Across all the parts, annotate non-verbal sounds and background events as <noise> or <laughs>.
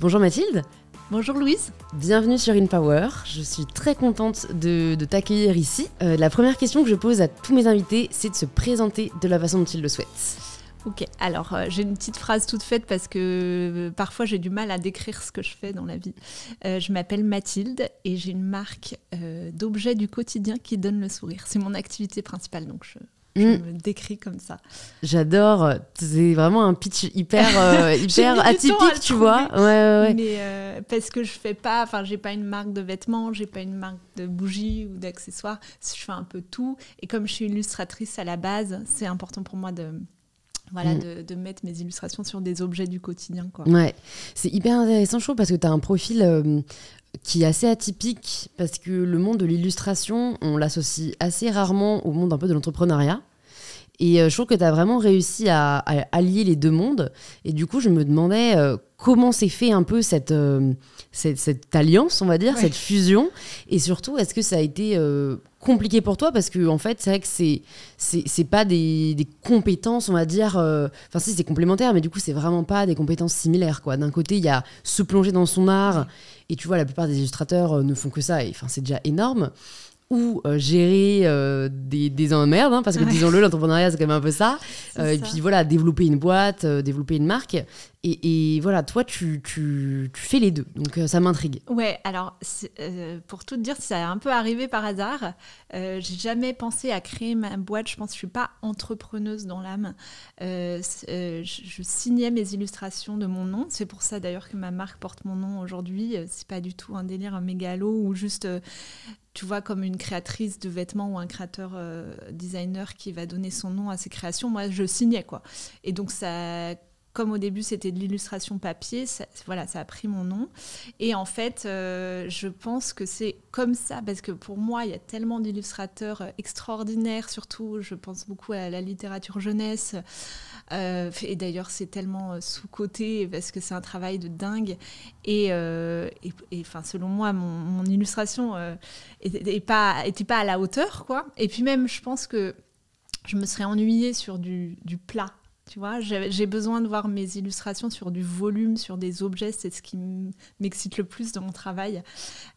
Bonjour Mathilde. Bonjour Louise. Bienvenue sur InPower Je suis très contente de, t'accueillir ici. Euh, la première question que je pose à tous mes invités, c'est de se présenter de la façon dont ils le souhaitent. Ok, alors euh, j'ai une petite phrase toute faite parce que euh, parfois j'ai du mal à décrire ce que je fais dans la vie. je m'appelle Mathilde et j'ai une marque d'objets du quotidien qui donne le sourire. C'est mon activité principale, donc je je mm. me décris comme ça. J'adore. C'est vraiment un pitch hyper, euh, <laughs> hyper atypique, tu vois. Ouais, ouais, ouais. Mais euh, parce que je fais pas, enfin, j'ai pas une marque de vêtements, j'ai pas une marque de bougies ou d'accessoires. Je fais un peu tout. Et comme je suis illustratrice à la base, c'est important pour moi de voilà, mm. de, mettre mes illustrations sur des objets du quotidien. Quoi. Ouais, c'est hyper intéressant, je trouve, parce que tu as un profil euh, qui est assez atypique parce que le monde de l'illustration, on l'associe assez rarement au monde un peu de l'entrepreneuriat. Et euh, je trouve que tu as vraiment réussi à, allier les deux mondes. Et du coup, je me demandais euh, comment s'est fait un peu cette, euh, cette, alliance, on va dire, cette fusion. Et surtout, est-ce que ça a été compliqué pour toi Parce que, en fait, c'est vrai que c'est, n'est pas des, compétences, on va dire. Enfin, si, c'est complémentaire, mais du coup, c'est vraiment pas des compétences similaires. quoi. D'un côté, il y a se plonger dans son art. Et tu vois, la plupart des illustrateurs euh, ne font que ça. Enfin, c'est déjà énorme ou euh, gérer euh, des, des, emmerdes, hein, parce que disons-le, l'entrepreneuriat c'est quand même un peu ça. Et puis voilà, développer une boîte, développer une marque. Et, voilà, toi, tu, fais les deux. Donc, euh, ça m'intrigue. Ouais, alors, euh, pour tout te dire, ça a un peu arrivé par hasard. Je euh, j'ai jamais pensé à créer ma boîte. Je pense que je suis pas entrepreneuse dans l'âme. je, signais mes illustrations de mon nom. C'est pour ça, d'ailleurs, que ma marque porte mon nom aujourd'hui. C'est pas du tout un délire, un mégalo ou juste tu vois, comme une créatrice de vêtements ou un créateur designer qui va donner son nom à ses créations, moi, je signais, quoi. Et donc, ça comme au début c'était de l'illustration papier, ça, voilà, ça a pris mon nom. Et en fait, euh, je pense que c'est comme ça, parce que pour moi, il y a tellement d'illustrateurs euh, extraordinaires, surtout, je pense beaucoup à la littérature jeunesse. Euh, et d'ailleurs, c'est tellement sous côté parce que c'est un travail de dingue. Et, enfin, selon moi, mon, illustration n'était pas, pas à la hauteur, quoi. Et puis même, je pense que je me serais ennuyée sur du plat tu vois, j'ai besoin de voir mes illustrations sur du volume, sur des objets, c'est ce qui m'excite le plus dans mon travail.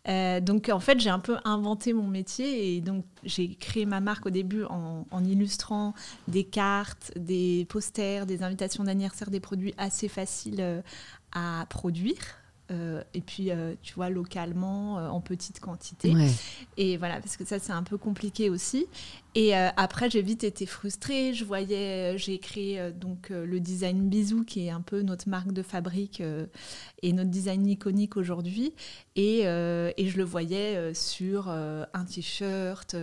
Euh, donc en fait, j'ai un peu inventé mon métier et donc j'ai créé ma marque au début en, illustrant des cartes, des posters, des invitations d'anniversaire, des produits assez faciles euh, à produire euh, et puis euh, tu vois localement euh, en petite quantité et voilà parce que ça c'est un peu compliqué aussi et après j'ai vite été frustrée je voyais j'ai créé donc le design bisou qui est un peu notre marque de fabrique et notre design iconique aujourd'hui et, et, je le voyais sur un t-shirt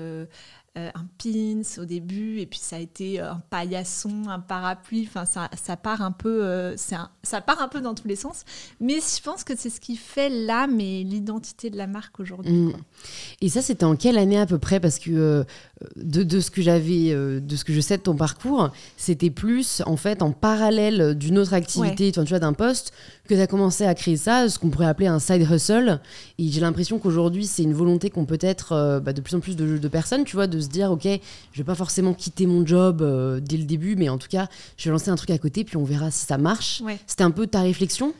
euh, un pins au début, et puis ça a été euh, un paillasson, un parapluie. Enfin, ça, part un peu, euh, ça part un peu dans tous les sens. Mais je pense que c'est ce qui fait l'âme et l'identité de la marque aujourd'hui. Mm. Et ça, c'était en quelle année à peu près Parce que de, ce que j'avais, euh, de ce que je sais de ton parcours, c'était plus en fait en parallèle d'une autre activité, tu vois, d'un poste, que tu as commencé à créer ça, ce qu'on pourrait appeler un side hustle. Et j'ai l'impression qu'aujourd'hui, c'est une volonté qu'on peut-être euh, bah, de plus en plus de, personnes, tu vois, de se dire, ok, je vais pas forcément quitter mon job euh, dès le début, mais en tout cas, je vais lancer un truc à côté, puis on verra si ça marche. C'était un peu ta réflexion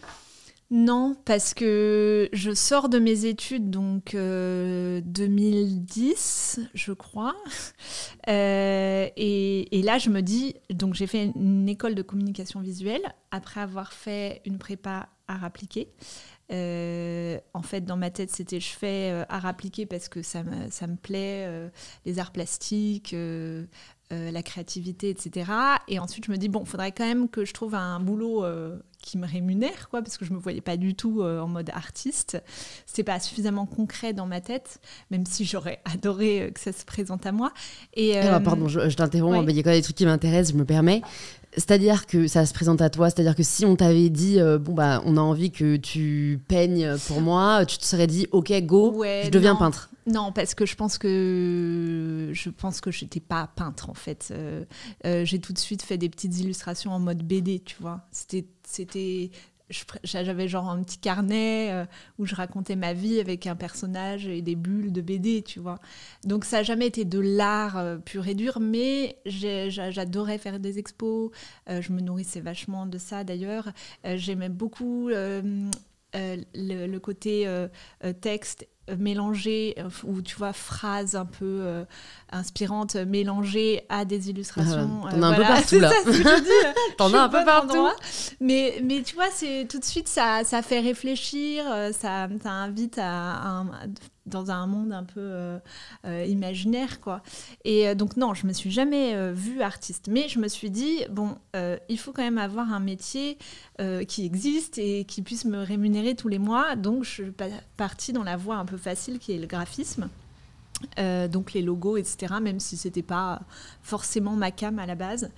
non, parce que je sors de mes études, donc 2010, euh, je crois. Euh, et, là, je me dis, donc j'ai fait une école de communication visuelle après avoir fait une prépa art appliqué. Euh, en fait, dans ma tête, c'était je fais art appliqué parce que ça me, ça me plaît, les arts plastiques, euh, la créativité, etc. Et ensuite, je me dis, bon, faudrait quand même que je trouve un boulot euh, qui me rémunère, quoi, parce que je me voyais pas du tout euh, en mode artiste. C'était pas suffisamment concret dans ma tête, même si j'aurais <laughs> adoré que ça se présente à moi. Et, eh ben, pardon, je, t'interromps, hein, mais il y a quand même des trucs qui m'intéressent, je me permets. C'est-à-dire que ça se présente à toi, c'est-à-dire que si on t'avait dit euh, bon bah on a envie que tu peignes pour moi, tu te serais dit OK go, je deviens peintre. Non, parce que je pense que je pense que j'étais pas peintre en fait. Euh, euh, j'ai tout de suite fait des petites illustrations en mode BD, tu vois. C'était c'était j'avais genre un petit carnet euh, où je racontais ma vie avec un personnage et des bulles de BD, tu vois. Donc ça n'a jamais été de l'art euh, pur et dur, mais j'adorais faire des expos. Euh, je me nourrissais vachement de ça d'ailleurs. J'aimais beaucoup le, côté texte mélanger, euh, ou tu vois, phrases un peu inspirante euh, inspirantes mélangées à des illustrations. pendant ah, euh, T'en as un peu <laughs> partout là. T'en as un peu partout. Mais, mais tu vois, tout de suite, ça, ça fait réfléchir, ça, t'invite invite à, à dans un monde un peu euh, euh, imaginaire quoi et euh, donc non je me suis jamais vue artiste mais je me suis dit bon il faut quand même avoir un métier qui existe et qui puisse me rémunérer tous les mois donc je suis partie dans la voie un peu facile qui est le graphisme donc les logos etc même si ce n'était pas forcément ma cam à la base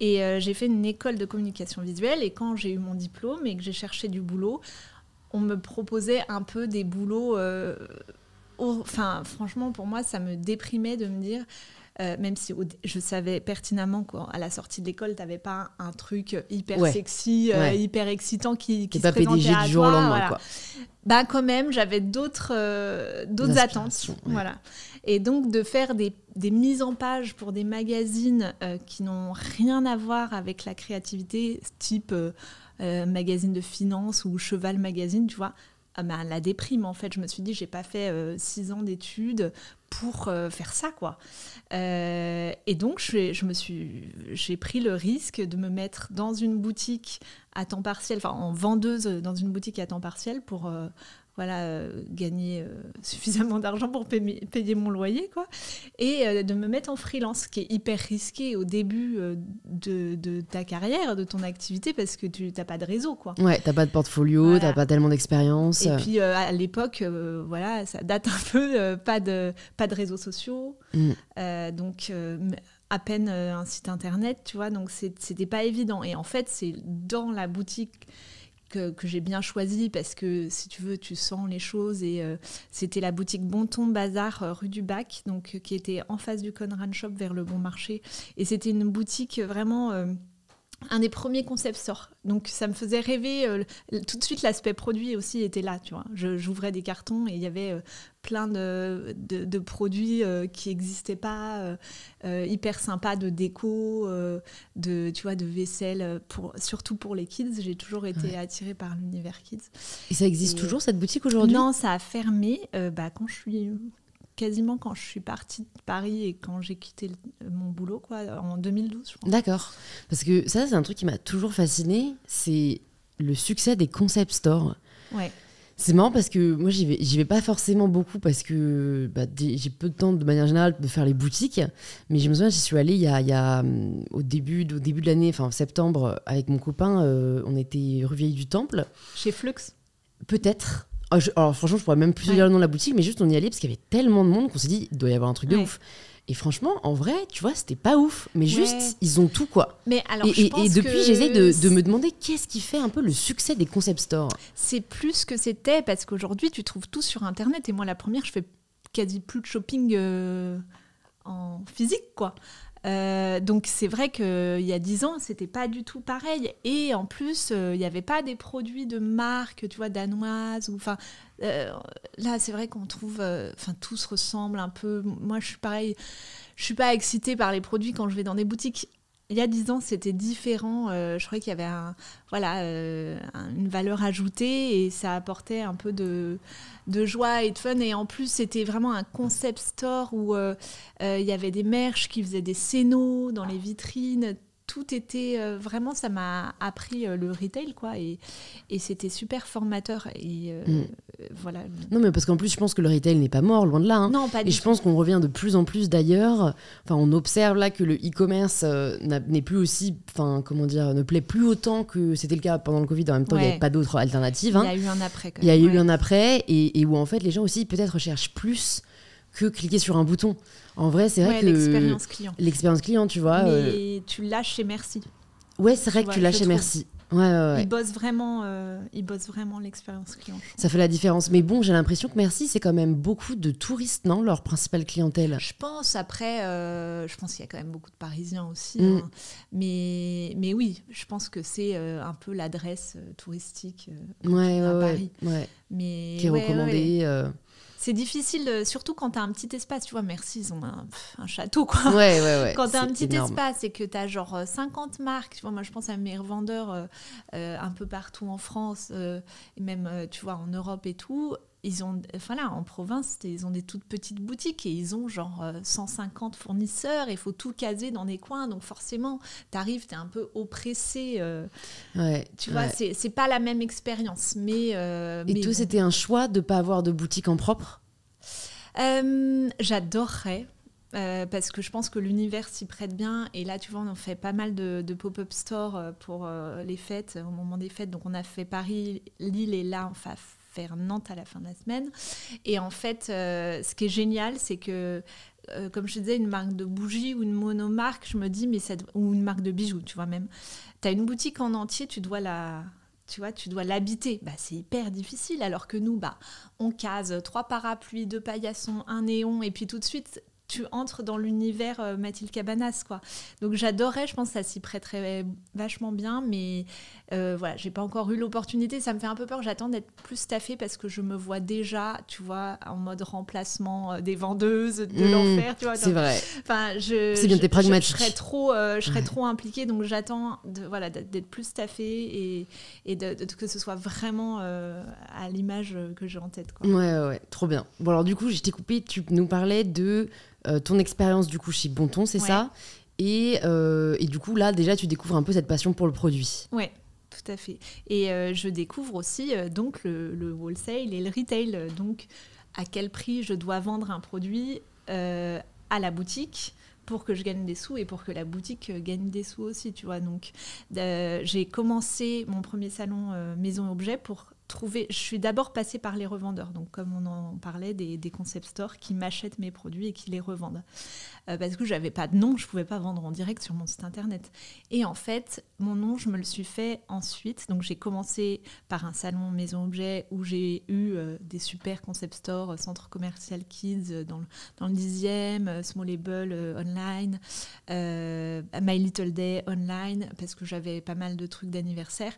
et j'ai fait une école de communication visuelle et quand j'ai eu mon diplôme et que j'ai cherché du boulot on me proposait un peu des boulots Enfin, franchement, pour moi, ça me déprimait de me dire. Euh, même si je savais pertinemment qu'à la sortie de l'école, tu n'avais pas un truc hyper sexy, euh, hyper excitant qui, qui se présentait du jour au lendemain. Bah, quand même, j'avais d'autres euh, attentes. Voilà. Et donc, de faire des, des, mises en page pour des magazines qui n'ont rien à voir avec la créativité, type magazine de finance ou cheval magazine, tu vois, ah bah, la déprime en fait. Je me suis dit, j'ai pas fait euh, six ans d'études pour euh, faire ça quoi. Euh, et donc je, je me suis, j'ai pris le risque de me mettre dans une boutique à temps partiel, enfin en vendeuse dans une boutique à temps partiel pour voilà, euh, gagner euh, <laughs> suffisamment d'argent pour payer, mon loyer, quoi, et euh, de me mettre en freelance, qui est hyper risqué au début de, ta carrière, de ton activité, parce que tu n'as pas de réseau, quoi. Ouais, t'as pas de portfolio, tu n'as pas tellement d'expérience. Et puis à l'époque, voilà, ça date un <laughs> peu, pas de pas de réseaux sociaux, mm. donc à peine un site internet, tu vois, donc c'était pas évident. Et en fait, c'est dans la boutique que, j'ai bien choisi parce que si tu veux, tu sens les choses. Et euh, c'était la boutique Bonton Bazar euh, rue du Bac, donc euh, qui était en face du Conran Shop vers le Bon Marché. Et c'était une boutique vraiment un des premiers concepts sort. Donc ça me faisait rêver. Euh, tout de suite, l'aspect produit aussi était là, tu vois. J'ouvrais des cartons et il y avait euh, plein de, produits euh, qui n'existaient pas, hyper sympa de déco, de, tu vois, de vaisselle, pour, surtout pour les kids. J'ai toujours été attirée par l'univers kids. Et ça existe toujours, cette boutique, aujourd'hui Non, ça a fermé bah, quand je suis quasiment quand je suis partie de Paris et quand j'ai quitté mon boulot, quoi, en 2012, je D'accord. Parce que ça, c'est un truc qui m'a toujours fasciné, c'est le succès des concept stores. C'est marrant parce que moi, j'y vais, pas forcément beaucoup parce que bah, j'ai peu de temps, de manière générale, de faire les boutiques. Mais j'ai besoin, souviens, j'y suis allée il y au, début, au début de l'année, enfin en septembre, avec mon copain. Euh, on était rue du Temple. Chez Flux Peut-être. Ah, alors franchement, je pourrais même plus dire le nom de la boutique, mais juste on y allait parce qu'il y avait tellement de monde qu'on s'est dit, il doit y avoir un truc de ouf. Et franchement, en vrai, tu vois, c'était pas ouf. Mais juste, ils ont tout, quoi. Mais alors, et, depuis, j'essaie de, me demander qu'est-ce qui fait un peu le succès des concept stores. C'est plus que c'était, parce qu'aujourd'hui, tu trouves tout sur Internet. Et moi, la première, je fais quasi plus de shopping euh, en physique, quoi. Euh, donc c'est vrai qu'il euh, y a dix ans, c'était pas du tout pareil. Et en plus, euh, il n'y avait pas des produits de marque, tu vois, danoise. Ou, enfin, là, c'est vrai qu'on trouve. Enfin, tout se ressemble un peu. Moi, je suis pareil. Je suis pas excitée par les produits quand je vais dans des boutiques il y a dix ans, c'était différent. Euh, je crois qu'il y avait un, voilà, euh, une valeur ajoutée et ça apportait un peu de, joie et de fun. Et en plus, c'était vraiment un concept store où euh, il y avait des merches qui faisaient des scénos dans les vitrines tout était euh, vraiment, ça m'a appris euh, le retail, quoi. Et, c'était super formateur. Et euh, mm. voilà. Non, mais parce qu'en plus, je pense que le retail n'est pas mort, loin de là. Hein. Non, pas Et je pense qu'on revient de plus en plus d'ailleurs. Enfin, on observe là que le e-commerce n'est plus aussi, enfin, comment dire, ne plaît plus autant que c'était le cas pendant le Covid. En même temps, il n'y avait pas d'autres alternatives. Il y hein. a eu un après, quand même. Il y a eu un après, et, et, où en fait, les gens aussi peut-être cherchent plus que cliquer sur un bouton. En vrai, c'est vrai que l'expérience client. L'expérience client, tu vois. Mais tu lâches et merci. Ouais, c'est vrai que tu lâches chez merci. Ouais, ouais, Ils bossent vraiment, euh, ils bossent vraiment l'expérience client. Ça fait la différence. Mais bon, j'ai l'impression que Merci, c'est quand même beaucoup de touristes, non, leur principale clientèle. Je pense. Après, euh, je pense qu'il y a quand même beaucoup de Parisiens aussi. Mm. Hein. Mais, mais oui, je pense que c'est euh, un peu l'adresse touristique à Paris. Mais qui est recommandée c'est difficile, euh, surtout quand tu as un petit espace. Tu vois, merci, ils ont un, château, quoi. Ouais, ouais, ouais. Quand tu un petit espace et que tu as genre 50 euh, marques, tu vois, moi je pense à mes revendeurs euh, un peu partout en France, et même, tu vois, en Europe et tout ils ont, enfin là, en province, ils ont des toutes petites boutiques et ils ont genre 150 euh, fournisseurs et il faut tout caser dans des coins. Donc forcément, tu arrives tu es un peu oppressé. Euh. tu vois, c'est pas la même expérience. Mais, euh, et toi, c'était un choix de ne pas avoir de boutique en propre J'adorerais. parce que je pense que l'univers s'y prête bien. Et là, tu vois, on fait pas mal de, pop-up stores pour les fêtes, au moment des fêtes. Donc, on a fait Paris, Lille et là, en faire Nantes à la fin de la semaine. Et en fait, euh, ce qui est génial, c'est que euh, comme je te disais, une marque de bougies ou une monomarque, je me dis, mais cette... ou une marque de bijoux, tu vois même. Tu as une boutique en entier, tu dois la, tu vois, tu dois l'habiter. Bah, c'est hyper difficile, alors que nous, bah, on case trois parapluies, deux paillassons, un néon, et puis tout de suite, tu entres dans l'univers euh, Mathilde Cabanas quoi. Donc j'adorais, je pense que ça s'y prêterait vachement bien, mais euh, voilà, j'ai pas encore eu l'opportunité. Ça me fait un peu peur. J'attends d'être plus taffée parce que je me vois déjà, tu vois, en mode remplacement euh, des vendeuses de mmh, l'enfer, tu vois. C'est vrai. Enfin, je. C'est bien, t'es pragmatique. Je, serais trop, euh, je serais <laughs> trop impliquée, donc j'attends, voilà, d'être plus taffée et, et de, que ce soit vraiment à l'image que j'ai en tête, quoi. ouais, ouais, trop bien. Bon alors du coup, j'étais coupée. Tu nous parlais de euh, ton expérience du coup chez Bonton, c'est ça euh, et, du coup, là, déjà, tu découvres un peu cette passion pour le produit. Oui, tout à fait. Et euh, je découvre aussi donc le, wholesale et le retail. Donc, à quel prix je dois vendre un produit à la boutique pour que je gagne des sous et pour que la boutique gagne des sous aussi, tu vois. Donc, j'ai commencé mon premier salon Maison Objet pour trouvé. Je suis d'abord passée par les revendeurs, donc comme on en parlait, des, des concept stores qui m'achètent mes produits et qui les revendent. Euh, parce que j'avais pas de nom, je pouvais pas vendre en direct sur mon site internet. Et en fait, mon nom, je me le suis fait ensuite. Donc j'ai commencé par un salon maison objet où j'ai eu euh, des super concept stores, centre commercial kids euh, dans le, dans le 10e, Smallable online, My Little Day online, parce que j'avais pas mal de trucs d'anniversaire.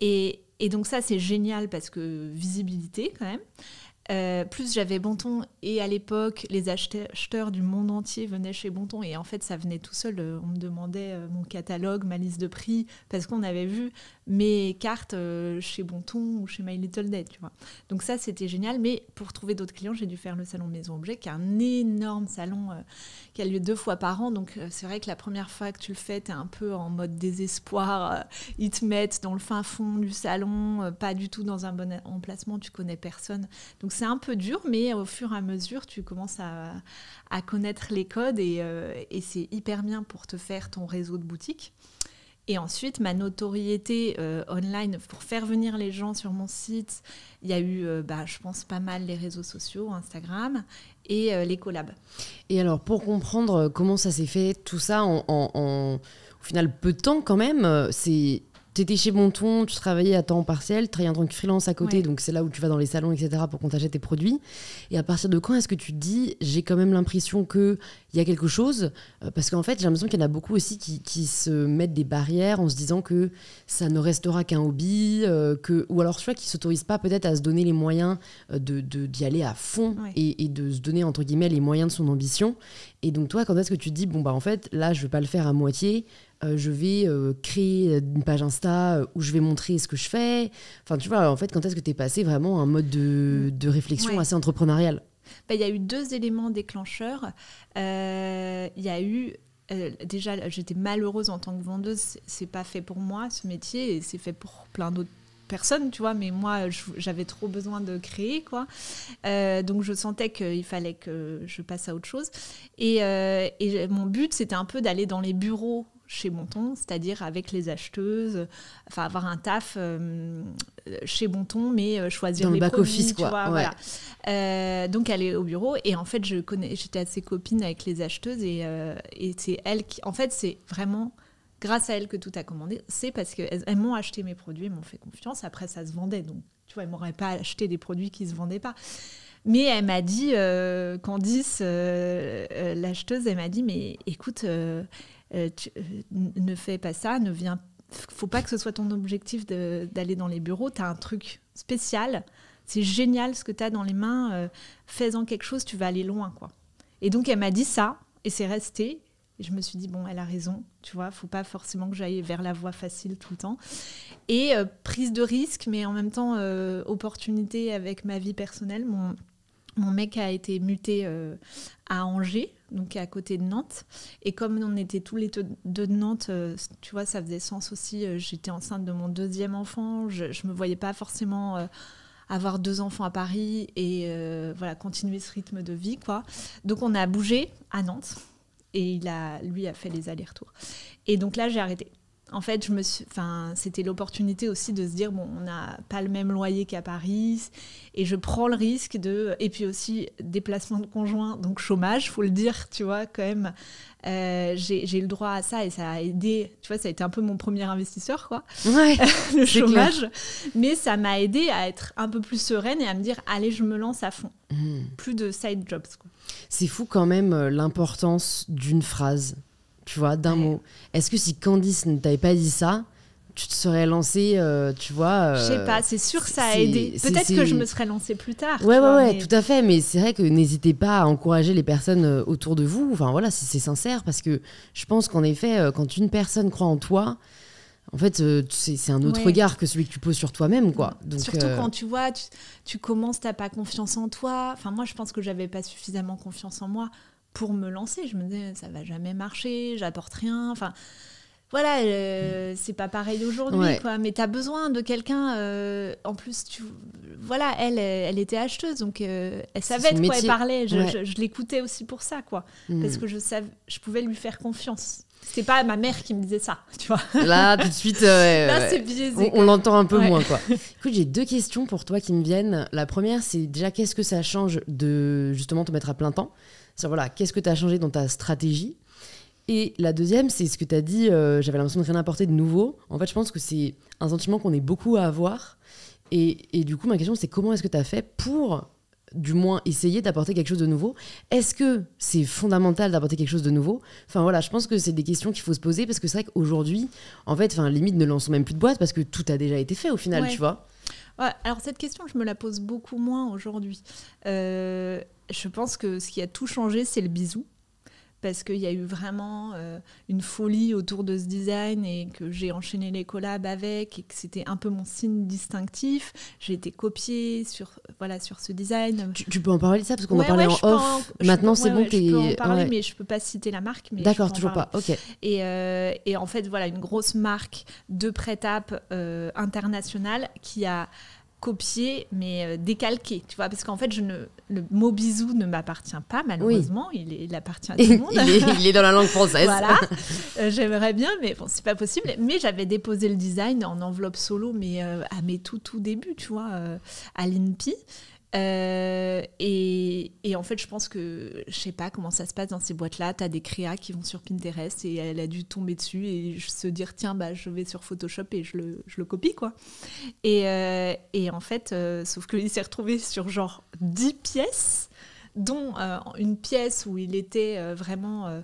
Et et donc ça, c'est génial parce que visibilité quand même. Euh, plus j'avais Bonton et à l'époque les acheteurs du monde entier venaient chez Bonton et en fait ça venait tout seul. Euh, on me demandait euh, mon catalogue, ma liste de prix parce qu'on avait vu mes cartes chez Bonton ou chez My Little Dead, tu vois. Donc ça c'était génial. Mais pour trouver d'autres clients, j'ai dû faire le salon Maison Objet, qui est un énorme salon qui a lieu deux fois par an. Donc c'est vrai que la première fois que tu le fais, es un peu en mode désespoir. Ils te mettent dans le fin fond du salon, pas du tout dans un bon emplacement, tu connais personne. Donc c'est un peu dur, mais au fur et à mesure, tu commences à, connaître les codes euh, et, c'est hyper bien pour te faire ton réseau de boutiques. Et ensuite, ma notoriété euh, online pour faire venir les gens sur mon site, il y a eu, euh, bah, je pense, pas mal les réseaux sociaux, Instagram et les collabs. Et alors, pour comprendre comment ça s'est fait, tout ça en, en, au final peu de temps quand même, c'est tu étais chez Monton, tu travaillais à temps partiel, tu travaillais en tant que freelance à côté, donc c'est là où tu vas dans les salons, etc., pour qu'on t'achète tes produits. Et à partir de quand est-ce que tu te dis, j'ai quand même l'impression qu'il y a quelque chose euh, Parce qu'en fait, j'ai l'impression qu'il y en a beaucoup aussi qui, se mettent des barrières en se disant que ça ne restera qu'un hobby, euh, que, ou alors soit vois, qui ne s'autorisent pas peut-être à se donner les moyens euh, d'y de, d'y aller à fond et, de se donner, entre guillemets, les moyens de son ambition. Et donc, toi, quand est-ce que tu te dis, bon, bah en fait, là, je ne vais pas le faire à moitié, euh, je vais euh, créer une page Insta euh, où je vais montrer ce que je fais. Enfin, tu vois, en fait, quand est-ce que tu es passé vraiment à un mode de, de réflexion assez entrepreneurial bah, Il y a eu deux éléments déclencheurs. Il y a eu déjà j'étais malheureuse en tant que vendeuse c'est pas fait pour moi ce métier c'est fait pour plein d'autres personnes tu vois mais moi j'avais trop besoin de créer quoi donc je sentais qu'il fallait que je passe à autre chose et, et mon but c'était un peu d'aller dans les bureaux chez Bonton, c'est-à-dire avec les acheteuses, enfin avoir un taf euh, chez Bonton, mais euh, choisir les back produits, office, quoi. voilà. Euh, donc elle est au bureau et en fait je connais, j'étais assez copine avec les acheteuses et, c'est elle qui, en fait c'est vraiment grâce à elle que tout a commandé, c'est parce qu'elles elles, m'ont acheté mes produits, elles m'ont fait confiance. Après ça se vendait, donc tu vois, elles m'auraient pas acheté des produits qui se vendaient pas. Mais elle m'a dit, Candice, l'acheteuse, elle m'a dit, mais écoute euh, euh, ne fais pas ça, ne viens faut pas que ce soit ton objectif d'aller dans les bureaux, tu as un truc spécial, c'est génial ce que tu as dans les mains, euh, fais-en quelque chose, tu vas aller loin quoi. Et donc elle m'a dit ça et c'est resté et je me suis dit bon, elle a raison, tu vois, faut pas forcément que j'aille vers la voie facile tout le temps. Et prise de risque mais en même temps opportunité avec ma vie personnelle, mon mec a été muté à Angers donc à côté de Nantes. Et comme on était tous les deux de Nantes, euh, tu vois, ça faisait sens aussi. Euh, j'étais enceinte de mon deuxième enfant. Je ne me voyais pas forcément euh, avoir deux enfants à Paris et voilà continuer ce rythme de vie quoi. Donc on a bougé à Nantes et il a lui a fait les allers-retours. Et donc là j'ai arrêté en fait, je me suis, enfin, c'était l'opportunité aussi de se dire bon, on n'a pas le même loyer qu'à Paris, et je prends le risque de, et puis aussi déplacement de conjoint, donc chômage, faut le dire, tu vois, quand même, euh, j'ai le droit à ça et ça a aidé, tu vois, ça a été un peu mon premier investisseur, quoi, <laughs> le chômage, mais ça m'a aidé à être un peu plus sereine et à me dire allez, je me lance à fond, hmm. plus de side jobs. C'est fou quand même euh, l'importance d'une phrase tu vois, d'un mot. Est-ce que si Candice ne t'avait pas dit ça, tu te serais lancé, euh, tu vois. Euh, je sais pas, c'est sûr ça a aidé. Peut-être que je me serais lancée plus tard. Ouais, ouais, tout à fait. Mais c'est vrai que n'hésitez pas à encourager les personnes euh, autour de vous. Enfin voilà, si c'est sincère, parce que je pense qu'en effet, quand une personne croit en toi, en fait, c'est un autre regard que celui que tu poses sur toi-même, quoi. Surtout quand tu vois, tu, tu commences, t'as pas confiance en toi. Enfin, moi, je pense que j'avais pas suffisamment confiance en moi pour me lancer. Je me disais, ça va jamais marcher, j'apporte rien. Enfin, voilà, euh, c'est pas pareil aujourd'hui, quoi. Mais t'as besoin de quelqu'un. Euh, en plus, tu, voilà, elle, elle était acheteuse, donc euh, elle savait de quoi elle parlait. Je, l'écoutais aussi pour ça, quoi. Hmm. Parce que je, je pouvais lui faire confiance. C'est pas ma mère qui me disait ça, tu vois. Là, tout de suite, <laughs> on, l'entend un peu moins, quoi. <laughs> Écoute, j'ai deux questions pour toi qui me viennent. La première, c'est déjà qu'est-ce que ça change de justement te mettre à plein temps sur voilà, qu'est-ce que tu as changé dans ta stratégie et la deuxième, c'est ce que tu as dit, euh, j'avais l'impression de rien apporter de nouveau. En fait, je pense que c'est un sentiment qu'on est beaucoup à avoir. Et, et du coup, ma question, c'est comment est-ce que tu as fait pour, du moins, essayer d'apporter quelque chose de nouveau Est-ce que c'est fondamental d'apporter quelque chose de nouveau Enfin voilà, je pense que c'est des questions qu'il faut se poser parce que c'est vrai qu'aujourd'hui, en fait, enfin, limite, ne lançons même plus de boîte parce que tout a déjà été fait au final, tu vois. alors cette question, je me la pose beaucoup moins aujourd'hui. Euh, je pense que ce qui a tout changé, c'est le bisou. Parce qu'il y a eu vraiment euh, une folie autour de ce design et que j'ai enchaîné les collabs avec et que c'était un peu mon signe distinctif. J'ai été copiée sur, voilà, sur ce design. Tu, peux en parler de ça parce qu'on en en off. Maintenant, c'est bon. Je peux en parler, mais je peux pas citer la marque. D'accord, toujours pas. Et, euh, et, en fait, voilà, une grosse marque de prêt euh, internationale qui a copier, mais euh, décalquer, tu vois, parce qu'en fait, je ne, le mot bisou ne m'appartient pas, malheureusement, il, appartient à tout le monde. il, est, dans la langue française. voilà, <laughs> euh, j'aimerais bien, mais bon, c'est pas possible. Mais j'avais déposé le design en enveloppe solo, mais euh, à mes tout, tout débuts, tu vois, à l'INPI. Euh, et, et, en fait, je pense que je sais pas comment ça se passe dans ces boîtes-là. Tu as des créas qui vont sur Pinterest et elle a dû tomber dessus et se dire tiens, bah, je vais sur Photoshop et je le, je le copie. quoi. Et, euh, et en fait, sauf euh, sauf qu'il s'est retrouvé sur genre 10 pièces, dont une pièce où il était vraiment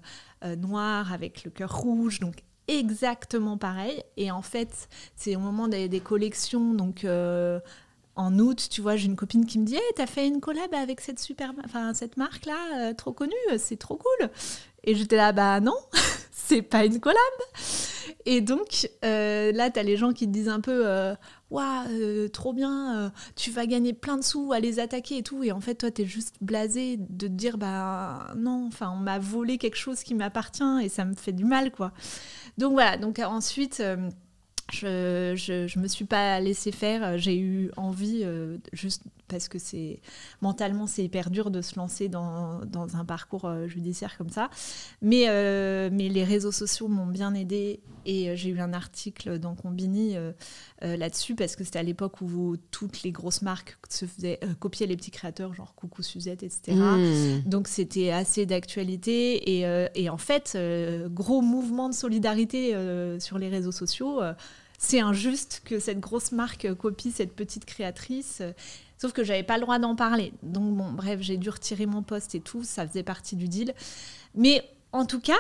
noir avec le cœur rouge, donc exactement pareil. Et en fait, c'est au moment des, des collections, donc en août, tu vois, j'ai une copine qui me dit hey, t'as fait une collab avec cette super, enfin cette marque là, euh, trop connue, euh, c'est trop cool." Et j'étais là "Bah non, <laughs> c'est pas une collab." Et donc euh, là, t'as les gens qui te disent un peu Waouh, trop bien, tu vas gagner plein de sous à les attaquer et tout. Et en fait, toi, t'es juste blasé de te dire Bah non, enfin, on m'a volé quelque chose qui m'appartient et ça me fait du mal, quoi. Donc voilà, donc ensuite je, ne me suis pas laissée faire. J'ai eu envie, euh, juste parce que c'est mentalement, c'est hyper dur de se lancer dans, un parcours euh, judiciaire comme ça. Mais, euh, mais les réseaux sociaux m'ont bien aidée et euh, j'ai eu un article dans Combini euh, euh, là-dessus, parce que c'était à l'époque où toutes les grosses marques se faisaient copier les petits créateurs, genre Coucou Suzette, etc. Hmm. Donc c'était assez d'actualité. Et, et, en fait, gros mouvement de solidarité sur les réseaux sociaux c'est injuste que cette grosse marque copie cette petite créatrice. Sauf que j'avais pas le droit d'en parler. Donc bon, bref, j'ai dû retirer mon poste et tout, ça faisait partie du deal. Mais en tout cas,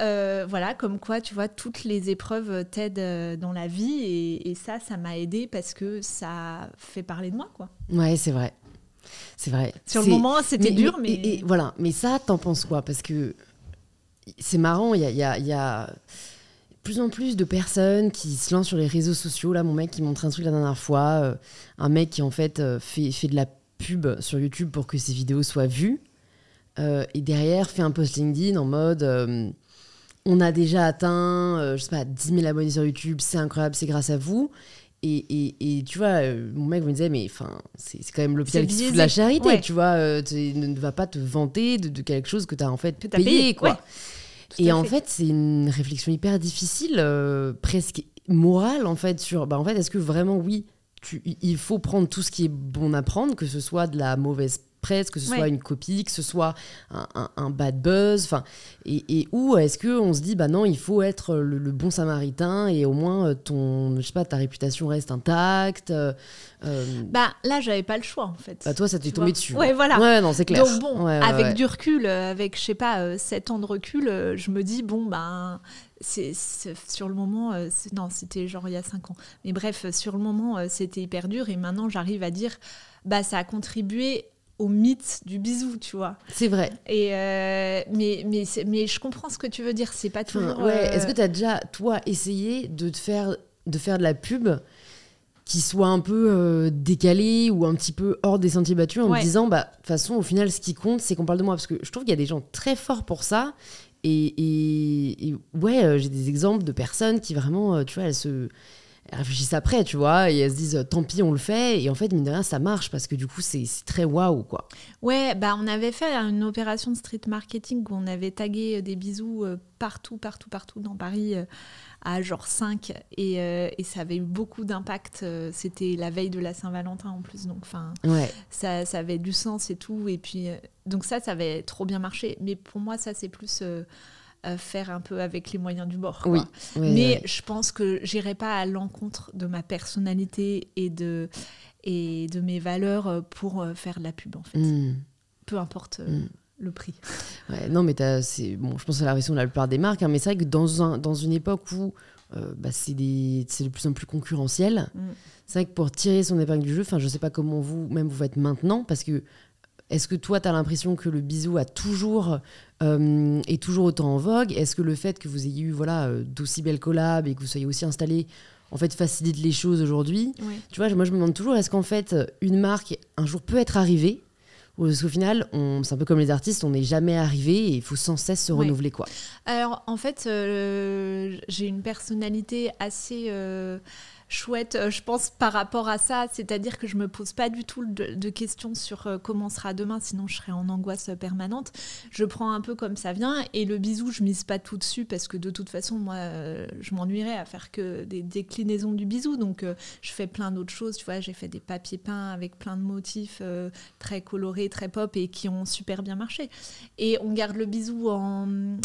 euh, voilà, comme quoi, tu vois, toutes les épreuves t'aident euh, dans la vie et, ça, ça m'a aidé parce que ça fait parler de moi, quoi. Ouais, c'est vrai. C'est vrai. Sur le moment, c'était dur, mais. Et, voilà, mais ça, t'en penses quoi Parce que c'est marrant, il y a, y a, plus en plus de personnes qui se lancent sur les réseaux sociaux. Là, mon mec, qui montre un truc la dernière fois, euh, un mec qui en fait fait, fait de la pub sur YouTube pour que ses vidéos soient vues. et derrière, fait un post LinkedIn en mode on a déjà atteint, euh, je sais pas, 10 000 abonnés sur YouTube, c'est incroyable, c'est grâce à vous. Et, tu vois, euh, mon mec me disait, mais enfin, c'est quand même l'hôpital qui se fout de la charité, tu vois, euh, tu ne, vas pas te vanter de, quelque chose que tu as en fait payé, quoi. Et en fait, c'est une réflexion hyper difficile, presque morale, en fait, sur, bah, en fait, est-ce que vraiment, oui, il faut prendre tout ce qui est bon à prendre, que ce soit de la mauvaise presque, que ce soit une copie, que ce soit un, bad buzz, enfin, et, où est-ce que on se dit bah non, il faut être le, bon Samaritain et au moins euh, ton, je sais pas, ta réputation reste intacte. Euh, euh. bah là, j'avais pas le choix en fait. Bah toi, ça t'est tombé dessus. Ouais, voilà. Ouais, non, c'est clair. avec du recul, avec je sais pas, 7 ans de recul, je me dis bon ben. C'est, sur le moment, non, c'était genre il y a 5 ans. Mais bref, sur le moment, c'était hyper dur. Et maintenant, j'arrive à dire, bah, ça a contribué au mythe du bisou, tu vois. C'est vrai. Et euh, mais, mais, mais je comprends ce que tu veux dire, c'est pas toujours... Ouais, euh, Est-ce que tu as déjà, toi, essayé de, te faire, de faire de la pub qui soit un peu euh, décalée ou un petit peu hors des sentiers battus en disant, bah, façon, au final, ce qui compte, c'est qu'on parle de moi. Parce que je trouve qu'il y a des gens très forts pour ça. Et, et, et ouais, j'ai des exemples de personnes qui vraiment, tu vois, elles se elles réfléchissent après, tu vois, et elles se disent tant pis, on le fait. Et en fait, mine de rien, ça marche parce que du coup, c'est très waouh, quoi. Ouais, bah on avait fait une opération de street marketing où on avait tagué euh, des bisous euh, partout, partout, partout dans Paris euh, à genre 5 et, ça avait eu beaucoup d'impact. C'était la veille de la Saint-Valentin en plus, donc enfin, ça, ça, avait du sens et tout. Et puis, donc ça, ça avait trop bien marché. Mais pour moi, ça, c'est plus faire un peu avec les moyens du bord. Mais je pense que j'irai pas à l'encontre de ma personnalité et de, et de mes valeurs euh, pour euh, faire de la pub, en fait. Hmm. Peu importe. Euh, hmm. le prix. <laughs> non, mais c'est bon, je pense que la réaction de la plupart des marques, hein, mais c'est vrai que dans, un, dans une époque où bah, c'est de plus en plus concurrentiel, hmm. c'est vrai que pour tirer son épingle du jeu, je ne sais pas comment vous-même vous faites maintenant, parce que est-ce que toi, tu as l'impression que le bisou a toujours euh, est toujours autant en vogue Est-ce que le fait que vous ayez eu voilà, euh, d'aussi belles collabs et que vous soyez aussi installé en fait facilite les choses aujourd'hui Tu vois, moi je me demande toujours est-ce qu'en fait une marque un jour peut être arrivée parce qu'au final, c'est un peu comme les artistes, on n'est jamais arrivé et il faut sans cesse se renouveler. quoi. Alors, en fait, euh, j'ai une personnalité assez chouette, euh, je pense, par rapport à ça. C'est-à-dire que je me pose pas du tout de, questions sur euh, comment sera demain, sinon je serais en angoisse euh, permanente. Je prends un peu comme ça vient. Et le bisou, je mise pas tout dessus parce que de toute façon, moi, je m'ennuierais à faire que des déclinaisons du bisou. Donc, je fais plein d'autres choses. Tu vois, j'ai fait des papiers peints avec plein de motifs très colorés, très pop et qui ont super bien marché. Et on garde le bisou en,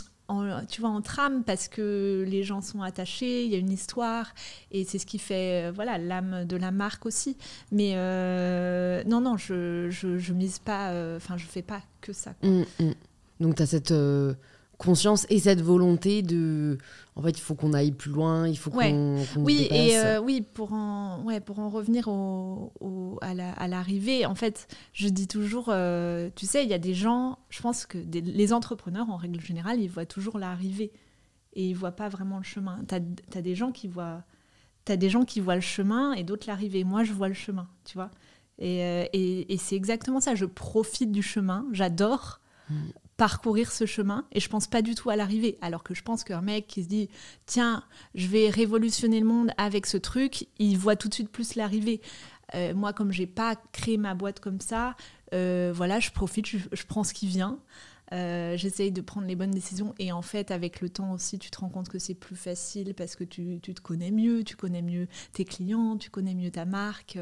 tu vois, en trame parce que les gens sont attachés, il y a une histoire et c'est ce qui fait euh, voilà l'âme de la marque aussi. Mais euh, non, non, je, je, mise pas, euh, enfin, je fais pas que ça. Mm, mm. Donc, tu as cette conscience et cette volonté de en fait il faut qu'on aille plus loin il faut qu'on oui et euh, oui pour en pour en revenir à l'arrivée en fait je dis toujours euh, tu sais il y a des gens je pense que les entrepreneurs en règle générale ils voient toujours l'arrivée et ils voient pas vraiment le chemin tu as, des gens qui voient as des gens qui voient le chemin et d'autres l'arrivée moi je vois le chemin tu vois et, euh, c'est exactement ça je profite du chemin j'adore mm parcourir ce chemin et je pense pas du tout à l'arrivée. Alors que je pense qu'un mec qui se dit tiens, je vais révolutionner le monde avec ce truc, il voit tout de suite plus l'arrivée. Euh, moi, comme j'ai pas créé ma boîte comme ça, euh, voilà, je profite, je prends ce qui vient. Euh, j'essaye de prendre les bonnes décisions. Et en fait, avec le temps aussi, tu te rends compte que c'est plus facile parce que tu, te connais mieux, tu connais mieux tes clients, tu connais mieux ta marque.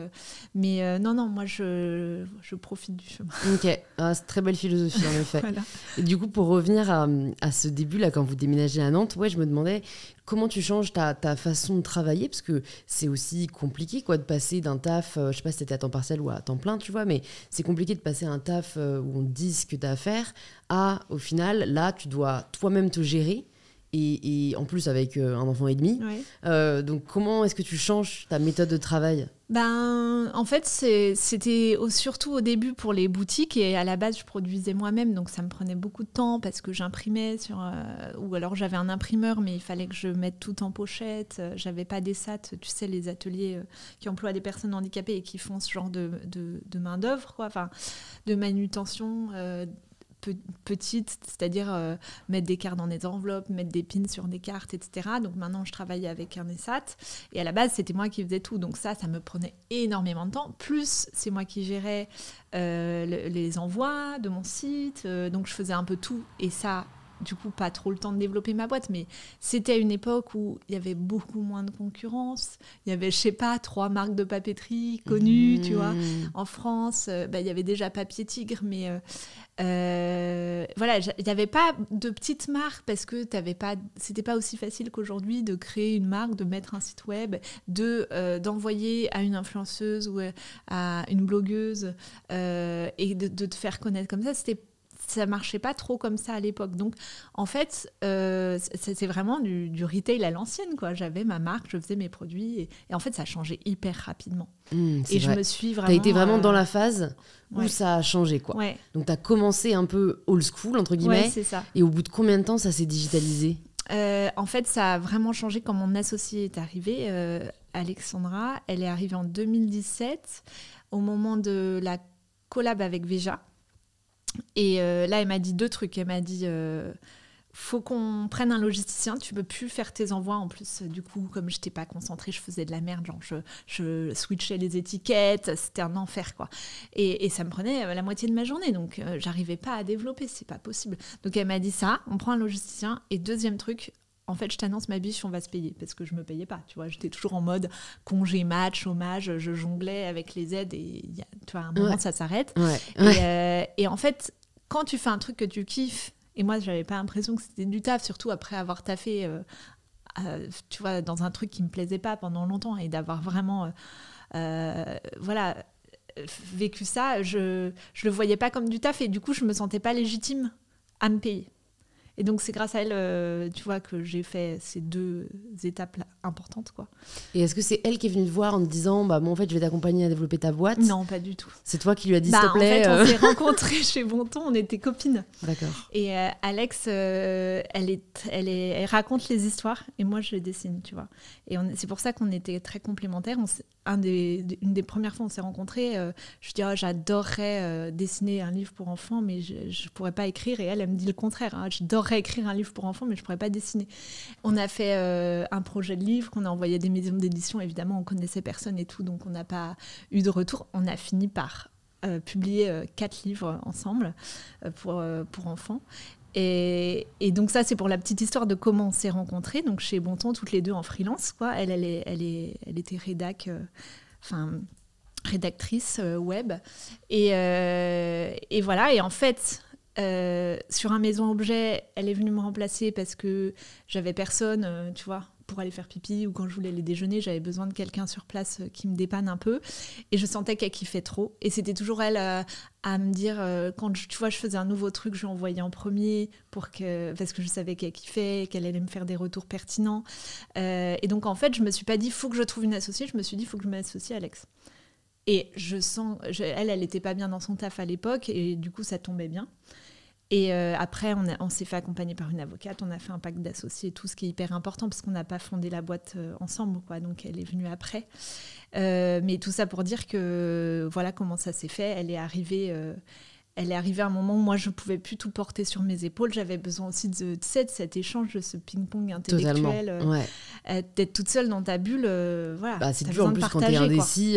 Mais euh, non, non, moi, je, profite du chemin. <laughs> Ok, ah, très belle philosophie, en effet. <laughs> du coup, pour revenir à, à ce début-là, quand vous déménagez à Nantes, ouais, je me demandais Comment tu changes ta, façon de travailler Parce que c'est aussi compliqué quoi, de passer d'un taf, je euh, je sais pas si c'était à temps partiel ou à temps plein, tu vois, mais c'est compliqué de passer un taf euh, où on te dit ce que tu as à faire à, au final, là, tu dois toi-même te gérer et, en plus avec euh, un enfant et demi. Euh, donc comment est-ce que tu changes ta méthode de travail ben, en fait, c'était surtout au début pour les boutiques et à la base, je produisais moi-même, donc ça me prenait beaucoup de temps parce que j'imprimais sur, euh, ou alors j'avais un imprimeur, mais il fallait que je mette tout en pochette. J'avais pas des SAT, tu sais, les ateliers qui emploient des personnes handicapées et qui font ce genre de, main d'œuvre, enfin, de manutention, petite, c'est-à-dire euh, mettre des cartes dans des enveloppes, mettre des pins sur des cartes, etc. Donc maintenant, je travaille avec un ESAT. Et à la base, c'était moi qui faisais tout. Donc ça, ça me prenait énormément de temps. Plus, c'est moi qui gérais euh, les envois de mon site. Euh, donc je faisais un peu tout. Et ça, du coup pas trop le temps de développer ma boîte, mais c'était à une époque où il y avait beaucoup moins de concurrence. Il y avait, je sais pas, trois marques de papeterie connues, tu mhm. vois. En France, euh, bah, il y avait déjà Papier Tigre, mais euh, euh, voilà, il n'y avait pas de petites marques parce que t'avais pas, c'était pas aussi facile qu'aujourd'hui de créer une marque, de mettre un site web, de d'envoyer à une influenceuse ou à une blogueuse et de, de te faire connaître comme ça. C'était ça marchait pas trop comme ça à l'époque. Donc, en fait, euh, c'est vraiment du, retail à l'ancienne, quoi. J'avais ma marque, je faisais mes produits, et, en fait, ça a changé hyper rapidement. Mmh, et je me suis vraiment. as été vraiment dans euh, la phase où ça a changé, quoi. tu Donc, commencé un peu old school entre guillemets. ça. Et au bout de combien de temps ça s'est digitalisé euh, en fait, ça a vraiment changé quand mon associé est arrivé. Euh, Alexandra, elle est arrivée en 2017 au moment de la collab avec Veja. Et euh, là, elle m'a dit deux trucs. Elle m'a dit euh, faut qu'on prenne un logisticien, tu peux plus faire tes envois. En plus, du coup, comme je n'étais pas concentrée, je faisais de la merde. Genre, je, switchais les étiquettes, c'était un enfer, quoi. Et, ça me prenait euh, la moitié de ma journée, donc j'arrivais pas à développer, c'est pas possible. Donc elle m'a dit ça on prend un logisticien. Et deuxième truc, en fait, je t'annonce ma biche, on va se payer parce que je me payais pas. Tu vois, j'étais toujours en mode congé match, chômage, je jonglais avec les aides et tu vois, à un moment ça s'arrête. Euh, et, en fait, quand tu fais un truc que tu kiffes, et moi j'avais pas l'impression que c'était du taf, surtout après avoir taffé, euh, euh, tu vois, dans un truc qui me plaisait pas pendant longtemps et d'avoir vraiment, voilà, vécu ça, je je le voyais pas comme du taf et du coup je me sentais pas légitime à me payer. Et donc c'est grâce à elle, euh, tu vois, que j'ai fait ces deux étapes importantes, quoi. Et est-ce que c'est elle qui est venue te voir en te disant, bah, bon, en fait, je vais t'accompagner à développer ta boîte Non, pas du tout. C'est toi qui lui as dit, bah, s'il te plaît. En fait, on euh. s'est rencontrés <laughs> chez Bonton, on était copines. D'accord. Et euh, Alex, elle est, elle, est, elle raconte les histoires et moi je les dessine, tu vois. Et c'est pour ça qu'on était très complémentaires. On une des premières fois où on s'est rencontrés, euh, je lui dis j'adorerais euh, dessiner un livre pour enfants, mais je ne pourrais pas écrire. Et elle, elle me dit le contraire. Hein. j'adorerais écrire un livre pour enfants, mais je ne pourrais pas dessiner. On a fait euh, un projet de livre qu'on a envoyé des maisons d'édition. Évidemment, on connaissait personne et tout, donc on n'a pas eu de retour. On a fini par publier quatre livres ensemble pour, pour enfants. Et, donc ça, c'est pour la petite histoire de comment on s'est rencontrés. Donc chez Bonton, toutes les deux en freelance. Quoi. Elle, elle, est, elle, était rédac, euh, enfin rédactrice euh, web. Euh, et, voilà. Et en fait, sur un maison objet, elle est venue me remplacer parce que j'avais personne, tu vois, pour aller faire pipi ou quand je voulais aller déjeuner, j'avais besoin de quelqu'un sur place euh, qui me dépanne un peu. Et je sentais qu'elle kiffait trop. Et c'était toujours elle euh, à me dire, euh, quand je, tu vois, je faisais un nouveau truc, je l'envoyais en premier pour que, parce que je savais qu'elle kiffait, qu'elle allait me faire des retours pertinents. et donc, en fait, je me suis pas dit, faut que je trouve une associée. Je me suis dit, faut que je m'associe à Alex. Et je sens, elle, elle n'était pas bien dans son taf à l'époque. Et du coup, ça tombait bien. Et euh, après, on, s'est fait accompagner par une avocate, on a fait un pacte d'associés, tout ce qui est hyper important, parce qu'on n'a pas fondé la boîte euh, ensemble, quoi, donc elle est venue après. Euh, mais tout ça pour dire que voilà comment ça s'est fait. Elle est arrivée elle est arrivée à un moment où moi je ne pouvais plus tout porter sur mes épaules. J'avais besoin aussi de, cette, cet échange, de ce ping-pong intellectuel, euh, euh, d'être toute seule dans ta bulle. Euh, voilà. Bah, c'est toujours en plus quand tu es indécis,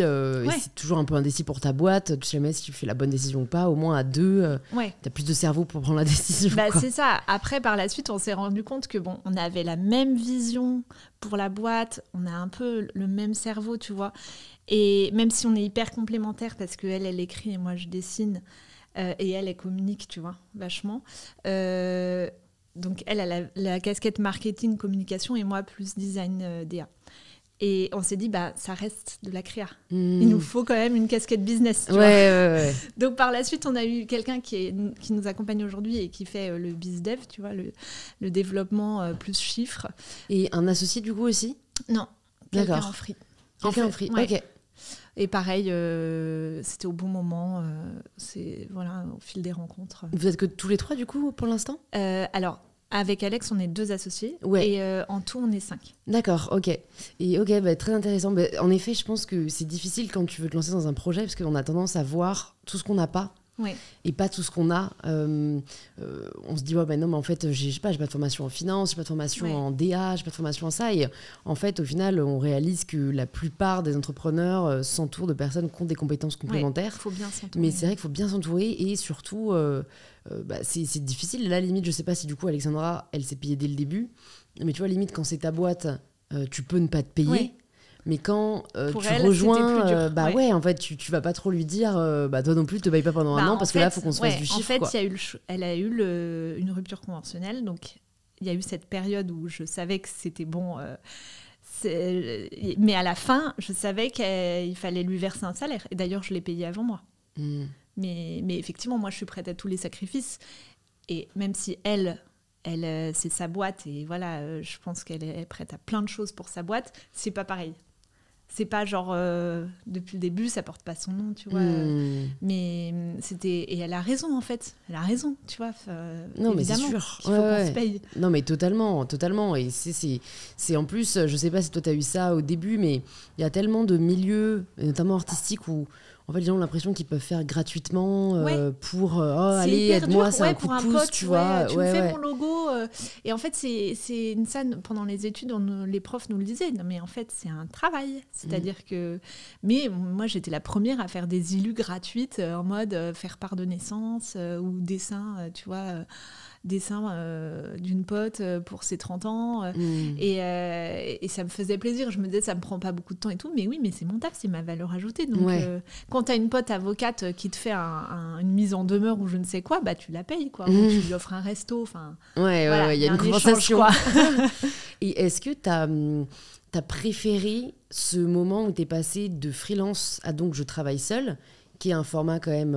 c'est toujours un peu indécis pour ta boîte. Tu sais jamais si tu fais la bonne décision ou pas. Au moins à deux, tu as plus de cerveau pour prendre la <laughs> décision. Bah, c'est ça. Après, par la suite, on s'est rendu compte que bon, on avait la même vision pour la boîte. On a un peu le même cerveau, tu vois. Et même si on est hyper complémentaires parce que elle, elle écrit et moi je dessine. Euh, et elle, elle communique, tu vois, vachement. Euh, donc elle a la, casquette marketing, communication et moi plus design euh, DA. Et on s'est dit, bah, ça reste de la créa. Hmm. Il nous faut quand même une casquette business. Tu vois ouais, ouais. <laughs> Donc par la suite, on a eu quelqu'un qui, qui, nous accompagne aujourd'hui et qui fait le dev, tu vois, le, développement plus chiffres. Et un associé du coup aussi Non, d'accord en free. En en free. ok. Et pareil, euh, c'était au bon moment, euh, c'est voilà, au fil des rencontres. Vous êtes que tous les trois du coup pour l'instant euh, Alors, avec Alex, on est deux associés. Et en tout, on est cinq. D'accord, ok. Et ok, bah, très intéressant. Bah, en effet, je pense que c'est difficile quand tu veux te lancer dans un projet, parce qu'on a tendance à voir tout ce qu'on n'a pas et pas tout ce qu'on a. Euh, euh, on se dit, ouais, ben non, mais en fait, j'ai pas, pas de formation en finance, n'ai pas de formation en DA, n'ai pas de formation en ça. Et en fait, au final, on réalise que la plupart des entrepreneurs euh, s'entourent de personnes qui ont des compétences complémentaires. faut bien mais c'est vrai qu'il faut bien s'entourer et surtout, bah, c'est difficile. La limite, je sais pas si du coup, Alexandra, elle s'est payée dès le début. Mais tu vois, limite, quand c'est ta boîte, tu peux ne pas te payer mais quand euh, tu rejoins, euh, bah ouais. en fait, tu, tu vas pas trop lui dire, euh, bah toi non plus, te baille pas pendant un bah, an parce que là, faut qu'on se fasse du chiffre. En fait, Y a eu elle a eu une rupture conventionnelle, donc il y a eu cette période où je savais que c'était bon. mais à la fin, je savais qu'il fallait lui verser un salaire. Et d'ailleurs, je l'ai payé avant moi. Hmm. Mais, mais effectivement, moi, je suis prête à tous les sacrifices. Et même si elle, elle, c'est sa boîte et voilà, je pense qu'elle est prête à plein de choses pour sa boîte, c'est pas pareil c'est pas genre euh, depuis le début ça porte pas son nom tu vois hmm. mais hmm, c'était et elle a raison en fait elle a raison tu vois non mais sûr non mais totalement totalement et c'est en plus je sais pas si toi t'as eu ça au début mais il y a tellement de milieux notamment artistiques où en fait, ils ont l'impression qu'ils peuvent faire gratuitement euh, pour euh, oh, moi c'est un tu vois. Tu fais mon logo. Euh. et en fait, c'est une scène, pendant les études, les profs nous le disaient, mais en fait, c'est un travail. C'est-à-dire mm. que. Mais moi, j'étais la première à faire des illus gratuites euh, en mode faire part de naissance ou dessin, tu vois dessin euh, d'une pote euh, pour ses 30 ans. Euh, mm. Et, et, ça me faisait plaisir. Je me disais, ça me prend pas beaucoup de temps et tout. Mais oui, mais c'est mon taf, c'est ma valeur ajoutée. Donc, quand t'as as une pote avocate qui te fait une mise en demeure ou je ne sais quoi, bah tu la payes, quoi. tu lui offres un resto. Enfin, ouais, il y a une un conversation. <laughs> et est-ce que tu as, hum, préféré ce moment où tu es passé de freelance à donc je travaille seul, qui est un format quand même.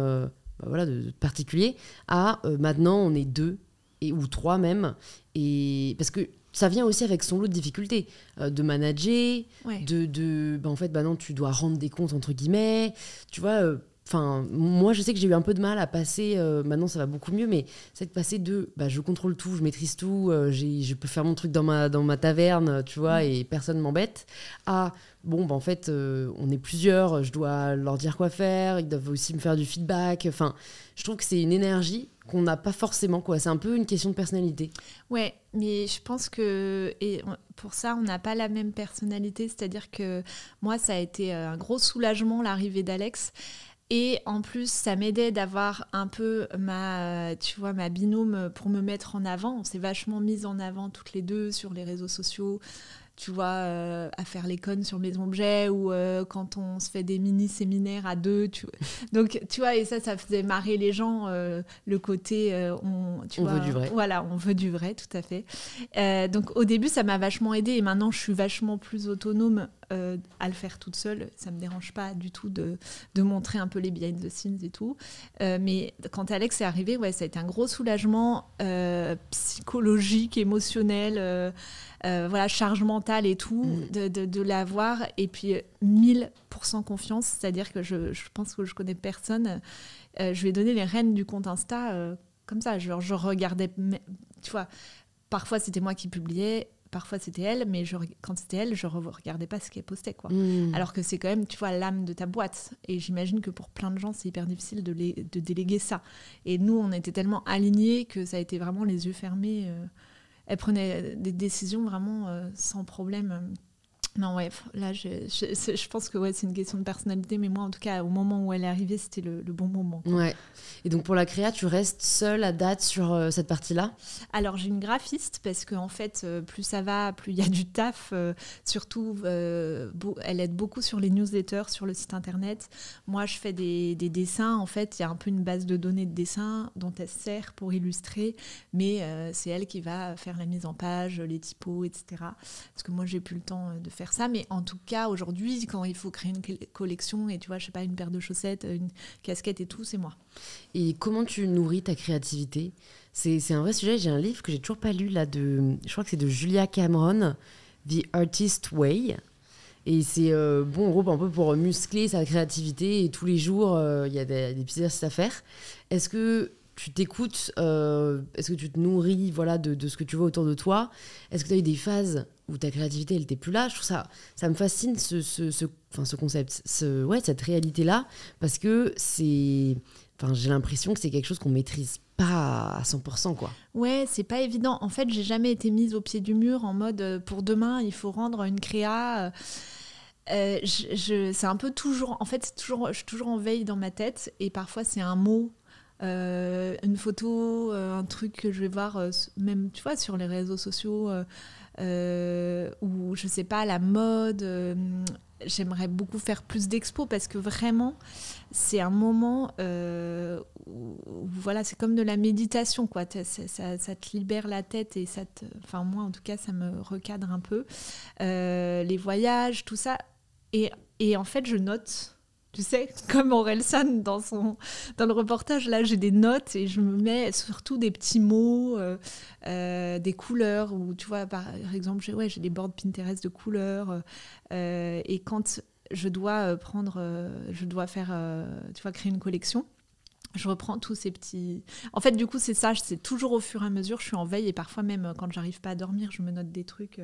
Bah, voilà, particulier, à maintenant on est deux ou trois même. Et, parce que ça vient aussi avec son lot de difficultés, euh, de manager, de, de ben, en fait, bah tu dois rendre des comptes entre guillemets, tu vois. Euh, enfin, moi, je sais que j'ai eu un peu de mal à passer. Euh, maintenant, ça va beaucoup mieux, mais c'est de passer de, bah, je contrôle tout, je maîtrise tout, je peux faire mon truc dans ma dans ma taverne, tu vois, mm. et personne m'embête. À bon, ben en fait, on est plusieurs, je dois leur dire quoi faire, ils doivent aussi me faire du feedback. Enfin, je trouve que c'est une énergie qu'on n'a pas forcément. quoi. C'est un peu une question de personnalité. Ouais, mais je pense que et pour ça, on n'a pas la même personnalité. C'est-à-dire que moi, ça a été euh, un gros soulagement l'arrivée d'Alex. Et en plus, ça m'aidait d'avoir un peu ma, euh, tu vois, ma binôme pour me mettre en avant. On s'est vachement mises en avant toutes les deux sur les réseaux sociaux, tu vois, euh, à faire les connes sur mes objets ou euh, quand on se fait des mini-séminaires à deux. Tu... <laughs> Donc, tu vois, et ça, ça faisait marrer les gens, euh, le côté on, veut du vrai. Voilà, on veut du vrai, tout à fait. donc, au début, ça m'a vachement aidé et maintenant, je suis vachement plus autonome à le faire toute seule. Ça me dérange pas du tout de, de montrer un peu les behind the scenes et tout. mais quand Alex est arrivé, ouais, ça a été un gros soulagement psychologique, émotionnel. Euh, voilà, charge mentale et tout, mm. de, l'avoir. Et puis, 1000% euh, confiance, c'est-à-dire que je, pense que je connais personne. Euh, je lui ai donné les rênes du compte Insta comme ça. Genre, je regardais, tu vois, parfois c'était moi qui publiais, parfois c'était elle, mais quand c'était elle, je regardais pas ce qu'elle postait, quoi. Mm. Alors que c'est quand même, tu vois, l'âme de ta boîte. Et j'imagine que pour plein de gens, c'est hyper difficile de, de, déléguer ça. Et nous, on était tellement alignés que ça a été vraiment les yeux fermés elle prenait des décisions vraiment euh, sans problème. Non, ouais, là, je, je, pense que ouais, c'est une question de personnalité, mais moi, en tout cas, au moment où elle est arrivée, c'était le, bon moment. Ouais. Et donc, pour la créa, tu restes seule à date sur euh, cette partie-là Alors, j'ai une graphiste, parce qu'en en fait, euh, plus ça va, plus il y a du taf. Euh, surtout, elle aide beaucoup sur les newsletters, sur le site internet. Moi, je fais des, des dessins. En fait, il y a un peu une base de données de dessins dont elle sert pour illustrer, mais c'est elle qui va faire la mise en page, les typos, etc. Parce que moi, j'ai plus le temps de faire ça, mais en tout cas, aujourd'hui, quand il faut créer une collection et tu vois, je sais pas, une paire de chaussettes, une casquette et tout, c'est moi. Et comment tu nourris ta créativité C'est un vrai sujet. J'ai un livre que j'ai toujours pas lu là, de, je crois que c'est de Julia Cameron, The Artist Way. Et c'est euh, bon bon gros un peu pour muscler sa créativité et tous les jours, euh, il y a des, à faire. Est-ce que tu t'écoutes euh, Est-ce que tu te nourris voilà, de, de, ce que tu vois autour de toi Est-ce que tu as eu des phases où ta créativité elle était plus là. Je trouve ça, ça me fascine ce, ce, enfin, ce concept, ce, ouais, cette réalité là, parce que c'est, enfin, j'ai l'impression que c'est quelque chose qu'on maîtrise pas à 100% quoi. Ouais, c'est pas évident. En fait, j'ai jamais été mise au pied du mur en mode euh, pour demain il faut rendre une créa. Euh, euh, je, je c'est un peu toujours, en fait, toujours, je suis toujours en veille dans ma tête et parfois c'est un mot une photo, un truc que je vais voir, même tu vois, sur les réseaux sociaux, euh, ou je sais pas, la mode. Euh, j'aimerais beaucoup faire plus d'expos parce que vraiment, c'est un moment euh, où, voilà, c'est comme de la méditation, quoi. Ça, te libère la tête et ça te. Enfin, moi, en tout cas, ça me recadre un peu. les voyages, tout ça. et en fait, je note tu sais, <laughs> comme Aurel dans, son, dans le reportage, là j'ai des notes et je me mets surtout des petits mots, euh, euh, des couleurs, ou tu vois, par exemple, j'ai ouais, des boards Pinterest de couleurs. Euh, et quand je dois prendre, je dois faire, tu vois, créer une collection, je reprends tous ces petits. En fait, du coup, c'est ça, c'est toujours au fur et à mesure, je suis en veille et parfois même quand j'arrive pas à dormir, je me note des trucs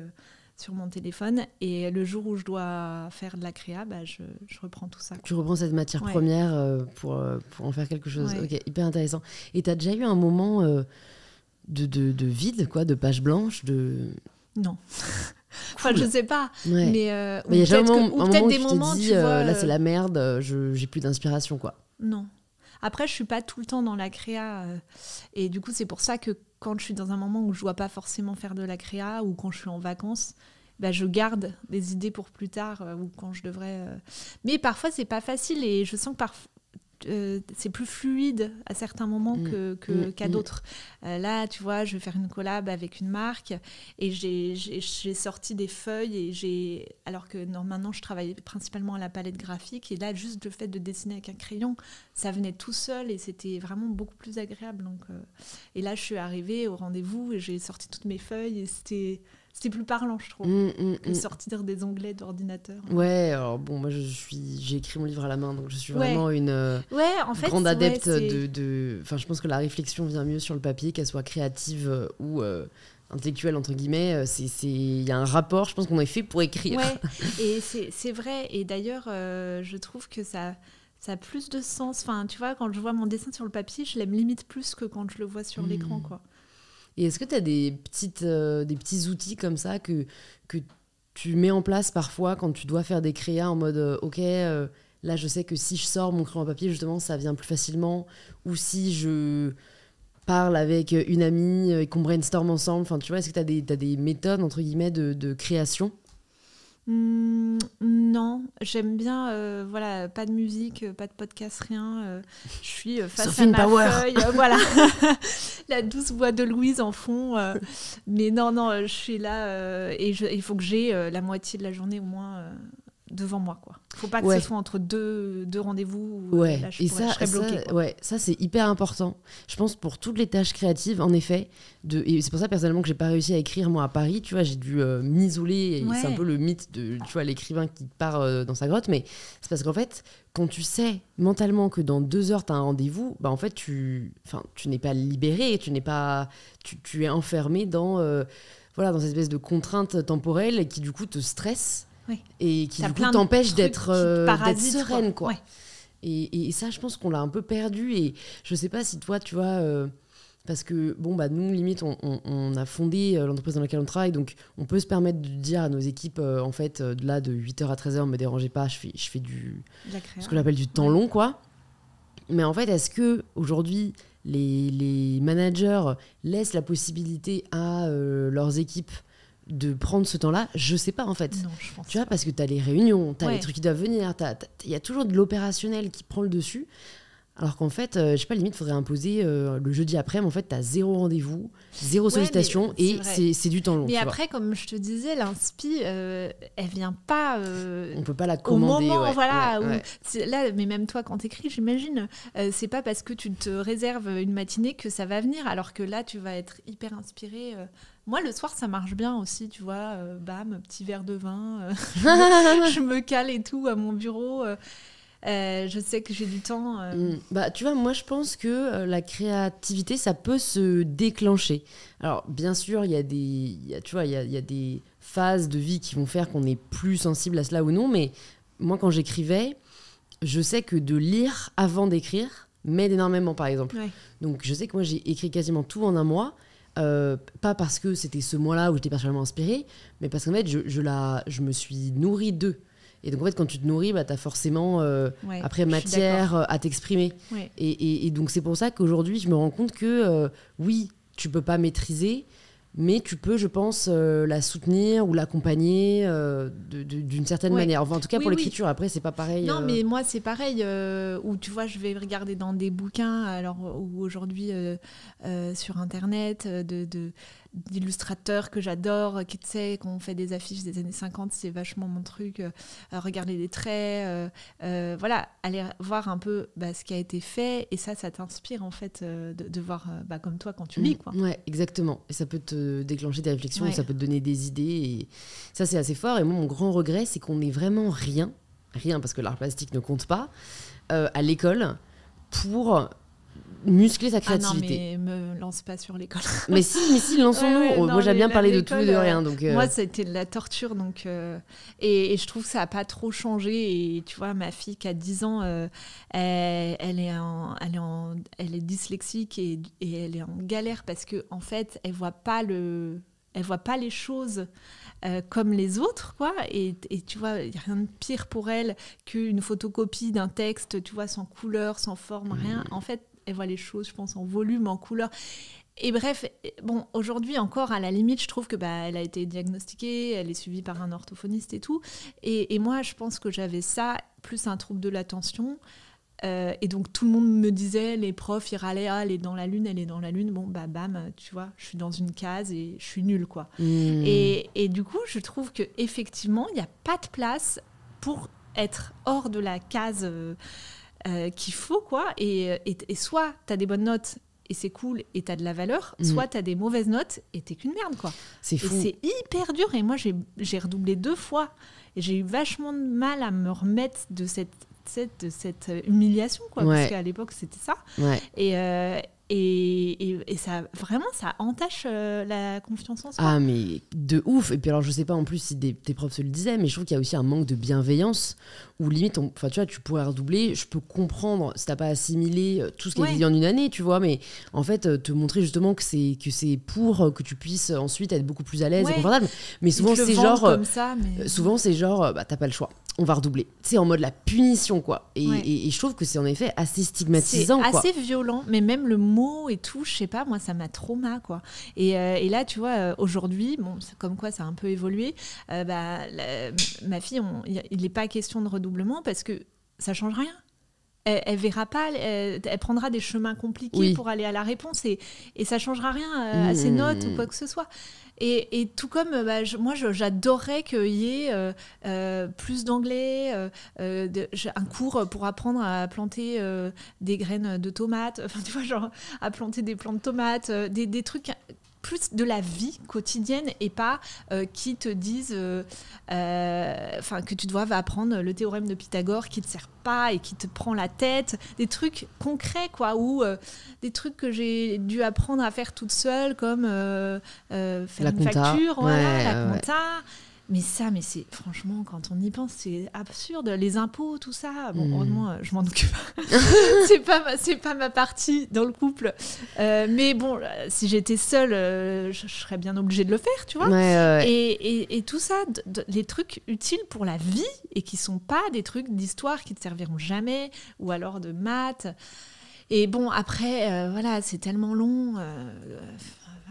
sur mon téléphone. Et le jour où je dois faire de la créa, bah, je, je, reprends tout ça. Tu reprends cette matière première euh, pour, euh, pour en faire quelque chose. Ok, hyper intéressant. Et tu as déjà eu un moment euh, de, de, vide, quoi, de page blanche de... Non. <laughs> enfin, je sais pas. Mais euh, peut-être un des moments, tu dis, là, c'est la merde, je j'ai plus d'inspiration, quoi. Non. Après, je suis pas tout le temps dans la créa. Euh, et du coup, c'est pour ça que quand je suis dans un moment où je dois pas forcément faire de la créa ou quand je suis en vacances, bah, je garde des idées pour plus tard euh, ou quand je devrais. Euh. Mais parfois, c'est pas facile et je sens que parfois euh, c'est plus fluide à certains moments mm. Mm, qu'à que, mm. d'autres. Euh, là, tu vois, je vais faire une collab avec une marque et j'ai sorti des feuilles et j'ai alors que normalement je travaillais principalement à la palette graphique et là juste le fait de dessiner avec un crayon, ça venait tout seul et c'était vraiment beaucoup plus agréable. Donc, euh, et là, je suis arrivée au rendez-vous et j'ai sorti toutes mes feuilles et c'était c'était plus parlant, je trouve, mm, mm, une mm. sortir des onglets d'ordinateur. Ouais, alors bon, moi je suis, j'ai écrit mon livre à la main, donc je suis vraiment une euh, grande adepte de, Enfin, je pense que la réflexion vient mieux sur le papier, qu'elle soit créative euh, ou euh, intellectuelle entre guillemets. C'est, il y a un rapport. Je pense qu'on est fait pour écrire. Ouais, <laughs> et c'est, vrai. Et d'ailleurs, je trouve que ça ça a plus de sens. Enfin, tu vois, quand je vois mon dessin sur le papier, je l'aime limite plus que quand je le vois sur l'écran, quoi. Et est-ce que tu as des, petites, euh, des petits outils comme ça que, tu mets en place parfois quand tu dois faire des créas en mode euh, OK, euh, là je sais que si je sors mon crayon à papier, justement, ça vient plus facilement. Ou si je parle avec une amie et qu'on brainstorm ensemble. Enfin, tu vois, est-ce que tu as, des méthodes, entre guillemets, de création Mmh, non, j'aime bien, euh, voilà, pas de musique, euh, pas de podcast, rien. Euh, je suis face à ma voilà, <laughs> <laughs> la douce voix de Louise en fond. mais non, non, je suis là et il faut que j'ai la moitié de la journée au moins devant moi quoi. Faut pas que ce soit entre deux, deux rendez-vous. Euh, ouais. et ça, ouais, ça c'est hyper important. Je pense pour toutes les tâches créatives, en effet. De, et c'est pour ça personnellement que j'ai pas réussi à écrire moi à Paris. Tu vois, j'ai dû euh, m'isoler. et C'est un peu le mythe de, tu vois, l'écrivain qui part euh, dans sa grotte. Mais c'est parce qu'en fait, quand tu sais mentalement que dans deux heures tu as un rendez-vous, bah en fait tu, enfin, tu n'es pas libéré, tu n'es pas, tu, es enfermé dans, voilà, dans cette espèce de contrainte temporelle qui du coup te stresse et qui t'empêche d'être euh, sereine. Quoi. Et, ça, je pense qu'on l'a un peu perdu. Et je sais pas si toi, tu vois, euh, parce que bon, bah nous, limite, on, a fondé euh, l'entreprise dans laquelle on travaille, donc on peut se permettre de dire à nos équipes, en fait, de là, de 8h à 13h, me dérangez pas, je fais, je fais du. Ce que j'appelle du temps long, quoi. Mais en fait, est-ce que aujourd'hui, les, managers laissent la possibilité à leurs équipes de prendre ce temps-là, je sais pas en fait. tu vois, parce que tu as les réunions, tu as les trucs qui doivent venir, il y a toujours de l'opérationnel qui prend le dessus. Alors qu'en fait, je euh, je sais pas, limite, il faudrait imposer euh, le jeudi après, mais en fait, as zéro rendez-vous, zéro sollicitation et c'est du temps long. Mais après, comme je te disais, l'inspi, elle euh, elle vient pas. On peut pas la commander. Au moment, voilà. où, là, mais même toi, quand tu t'écris, j'imagine, c'est pas parce que tu te réserves une matinée que ça va venir, alors que là, tu vas être hyper inspiré. Moi, le soir, ça marche bien aussi, tu vois. bam, petit verre de vin. je, me, <laughs> je, me, cale et tout à mon bureau. Euh, je sais que j'ai du temps. Euh. Mm. bah, tu vois, moi, je pense que euh, la créativité, ça peut se déclencher. Alors, bien sûr, il y a des, tu vois, il y des phases de vie qui vont faire qu'on est plus sensible à cela ou non. Mais moi, quand j'écrivais, je sais que de lire avant d'écrire m'aide énormément, par exemple. Donc, je sais que moi, j'ai écrit quasiment tout en un mois. pas parce que c'était ce mois-là où j'étais personnellement inspirée, mais parce qu'en fait, je, la, je me suis nourrie d'eux. Et donc, en fait, quand tu te nourris, bah, tu as forcément euh, après matière euh, à t'exprimer. Et, donc, c'est pour ça qu'aujourd'hui, je me rends compte que euh, oui, tu peux pas maîtriser, mais tu peux, je pense, la soutenir ou l'accompagner d'une certaine manière. Enfin, en tout cas, pour l'écriture, après, c'est pas pareil. Non, mais moi, c'est pareil. où tu vois, je vais regarder dans des bouquins, alors, ou aujourd'hui sur Internet, de d'illustrateurs que j'adore, euh, qui te sais, quand fait des affiches des années 50, c'est vachement mon truc. Euh, regarder les traits, euh, voilà, aller voir un peu bah, ce qui a été fait, et ça, ça t'inspire en fait de, voir bah, comme toi quand tu lis, mm. quoi. Ouais, exactement. Et ça peut te déclencher des réflexions, ça peut te donner des idées, et ça, c'est assez fort. Et moi, mon grand regret, c'est qu'on n'ait vraiment rien, rien parce que l'art plastique ne compte pas, à l'école pour muscler sa créativité. Ah non, mais me lance pas sur l'école. <laughs> mais si, si, lançons-nous. Moi, j'aime bien parler de tout et de rien. Euh, donc, ça euh. Moi, c'était de la torture. Donc, euh, et, je trouve que ça a pas trop changé. Et tu vois, ma fille qui a 10 ans, elle, est en, elle, est elle est dyslexique et, elle est en galère parce que en fait, elle voit pas le, elle voit pas les choses. comme les autres, quoi. Et, tu vois, il a rien de pire pour elle qu'une photocopie d'un texte, tu vois, sans couleur, sans forme, rien. Mmh. En fait, elle voit les choses, je pense, en volume, en couleur. Et bref, bon, aujourd'hui encore, à la limite, je trouve que bah, elle a été diagnostiquée, elle est suivie par un orthophoniste et tout. Et, moi, je pense que j'avais ça, plus un trouble de l'attention. Euh, et donc tout le monde me disait, les profs, ils râlaient, ah, elle est dans la lune, elle est dans la lune. Bon, bah bam, tu vois, je suis dans une case et je suis nulle, quoi. Mmh. Et, du coup, je trouve qu'effectivement, il n'y a pas de place pour être hors de la case. Euh, euh, qu'il faut, quoi. Et, euh, et, soit tu as des bonnes notes et c'est cool et as de la valeur, mm. soit soit as des mauvaises notes et t'es qu'une merde, quoi. C'est C'est hyper dur et moi j'ai redoublé deux fois et j'ai eu vachement de mal à me remettre de cette, cette cette euh, humiliation, quoi, parce qu'à l'époque c'était ça. Et, et, ça, vraiment, ça entache euh, la confiance en soi. Ah, mais de ouf. Et puis alors, je sais pas en plus si des, tes profs se le disaient, mais je trouve qu'il y a aussi un manque de bienveillance où limite, enfin, tu vois, tu pourrais redoubler. Je peux comprendre si t'as pas assimilé euh, tout ce qui est dit en une année, tu vois, mais en fait, euh, te montrer justement que c'est que c'est pour que tu puisses ensuite être beaucoup plus à l'aise et confortable. Mais souvent, c'est genre, souvent, c'est genre, bah, t'as pas le choix on va redoubler. C'est en mode la punition, quoi. Et, je trouve que c'est en effet assez stigmatisant. C'est assez violent, mais même le mot et tout, je sais pas, moi, ça m'a trauma, quoi. Et, euh, là, tu vois, euh, aujourd'hui, bon, comme quoi ça a un peu évolué, euh, bah, ma fille, il n'est pas question de redoublement parce que ça change rien. Elle, verra pas, elle, prendra des chemins compliqués pour aller à la réponse et, ça ça changera rien à, mmh. ses notes ou quoi que ce soit. Et, tout comme euh, bah, moi, j'adorerais qu'il y ait euh, euh, plus d'anglais, un cours pour apprendre à planter des graines de tomates, <laughs> enfin, tu vois, genre à planter des plants de tomates, des trucs plus de la vie quotidienne et pas euh, qui te disent euh, euh, que tu dois apprendre le théorème de Pythagore qui te sert pas et qui te prend la tête des trucs concrets quoi ou des trucs que j'ai dû apprendre à faire toute seule comme faire une facture la compta mais ça, mais c'est franchement, quand on y pense, c'est absurde. Les impôts, tout ça. Bon, hmm. heureusement, euh, je m'en occupe. <laughs> c'est pas, ma, c'est pas ma partie dans le couple. Euh, mais bon, euh, si j'étais seule, je, serais bien obligée de le faire, tu vois. Et, et, tout ça, les trucs utiles pour la vie et qui sont pas des trucs d'histoire qui te serviront jamais ou alors de maths. Et bon, après, voilà, c'est tellement long.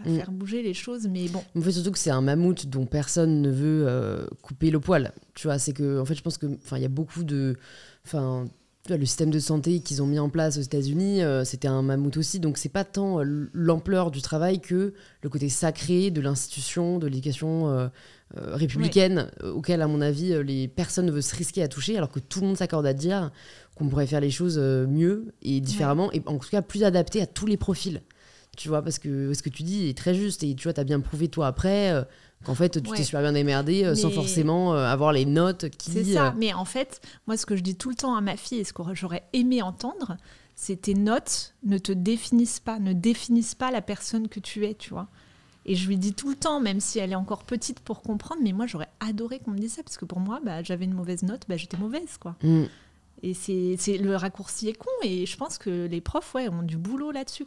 Mm. faire bouger les choses, mais bon. on fait, surtout que c'est un mammouth dont personne ne veut euh, couper le poil. Tu vois, c'est que, en fait, je pense que, enfin, il y a beaucoup de, enfin, le système de santé qu'ils ont mis en place aux États-Unis, euh, c'était un mammouth aussi. Donc, c'est pas tant euh, l'ampleur du travail que le côté sacré de l'institution, de l'éducation républicaine, auquel, à mon avis, les personnes ne veulent se risquer à toucher, alors que tout le monde s'accorde à dire qu'on pourrait faire les choses mieux et différemment, et en tout cas plus adapté à tous les profils. Tu vois, parce que ce que tu dis est très juste. Et tu vois, tu as bien prouvé, toi, après, euh, qu'en fait, tu t'es super bien démerdé euh, sans forcément euh, avoir les notes qui. C'est ça. Mais en fait, moi, ce que je dis tout le temps à ma fille et ce que j'aurais aimé entendre, c'est tes notes ne te définissent pas, ne définissent pas la personne que tu es, tu vois. Et je lui dis tout le temps, même si elle est encore petite pour comprendre, mais moi j'aurais adoré qu'on me dise ça, parce que pour moi, bah, j'avais une mauvaise note, bah, j'étais mauvaise, quoi. Mm. Et c'est le raccourci est con et je pense que les profs ouais, ont du boulot là-dessus.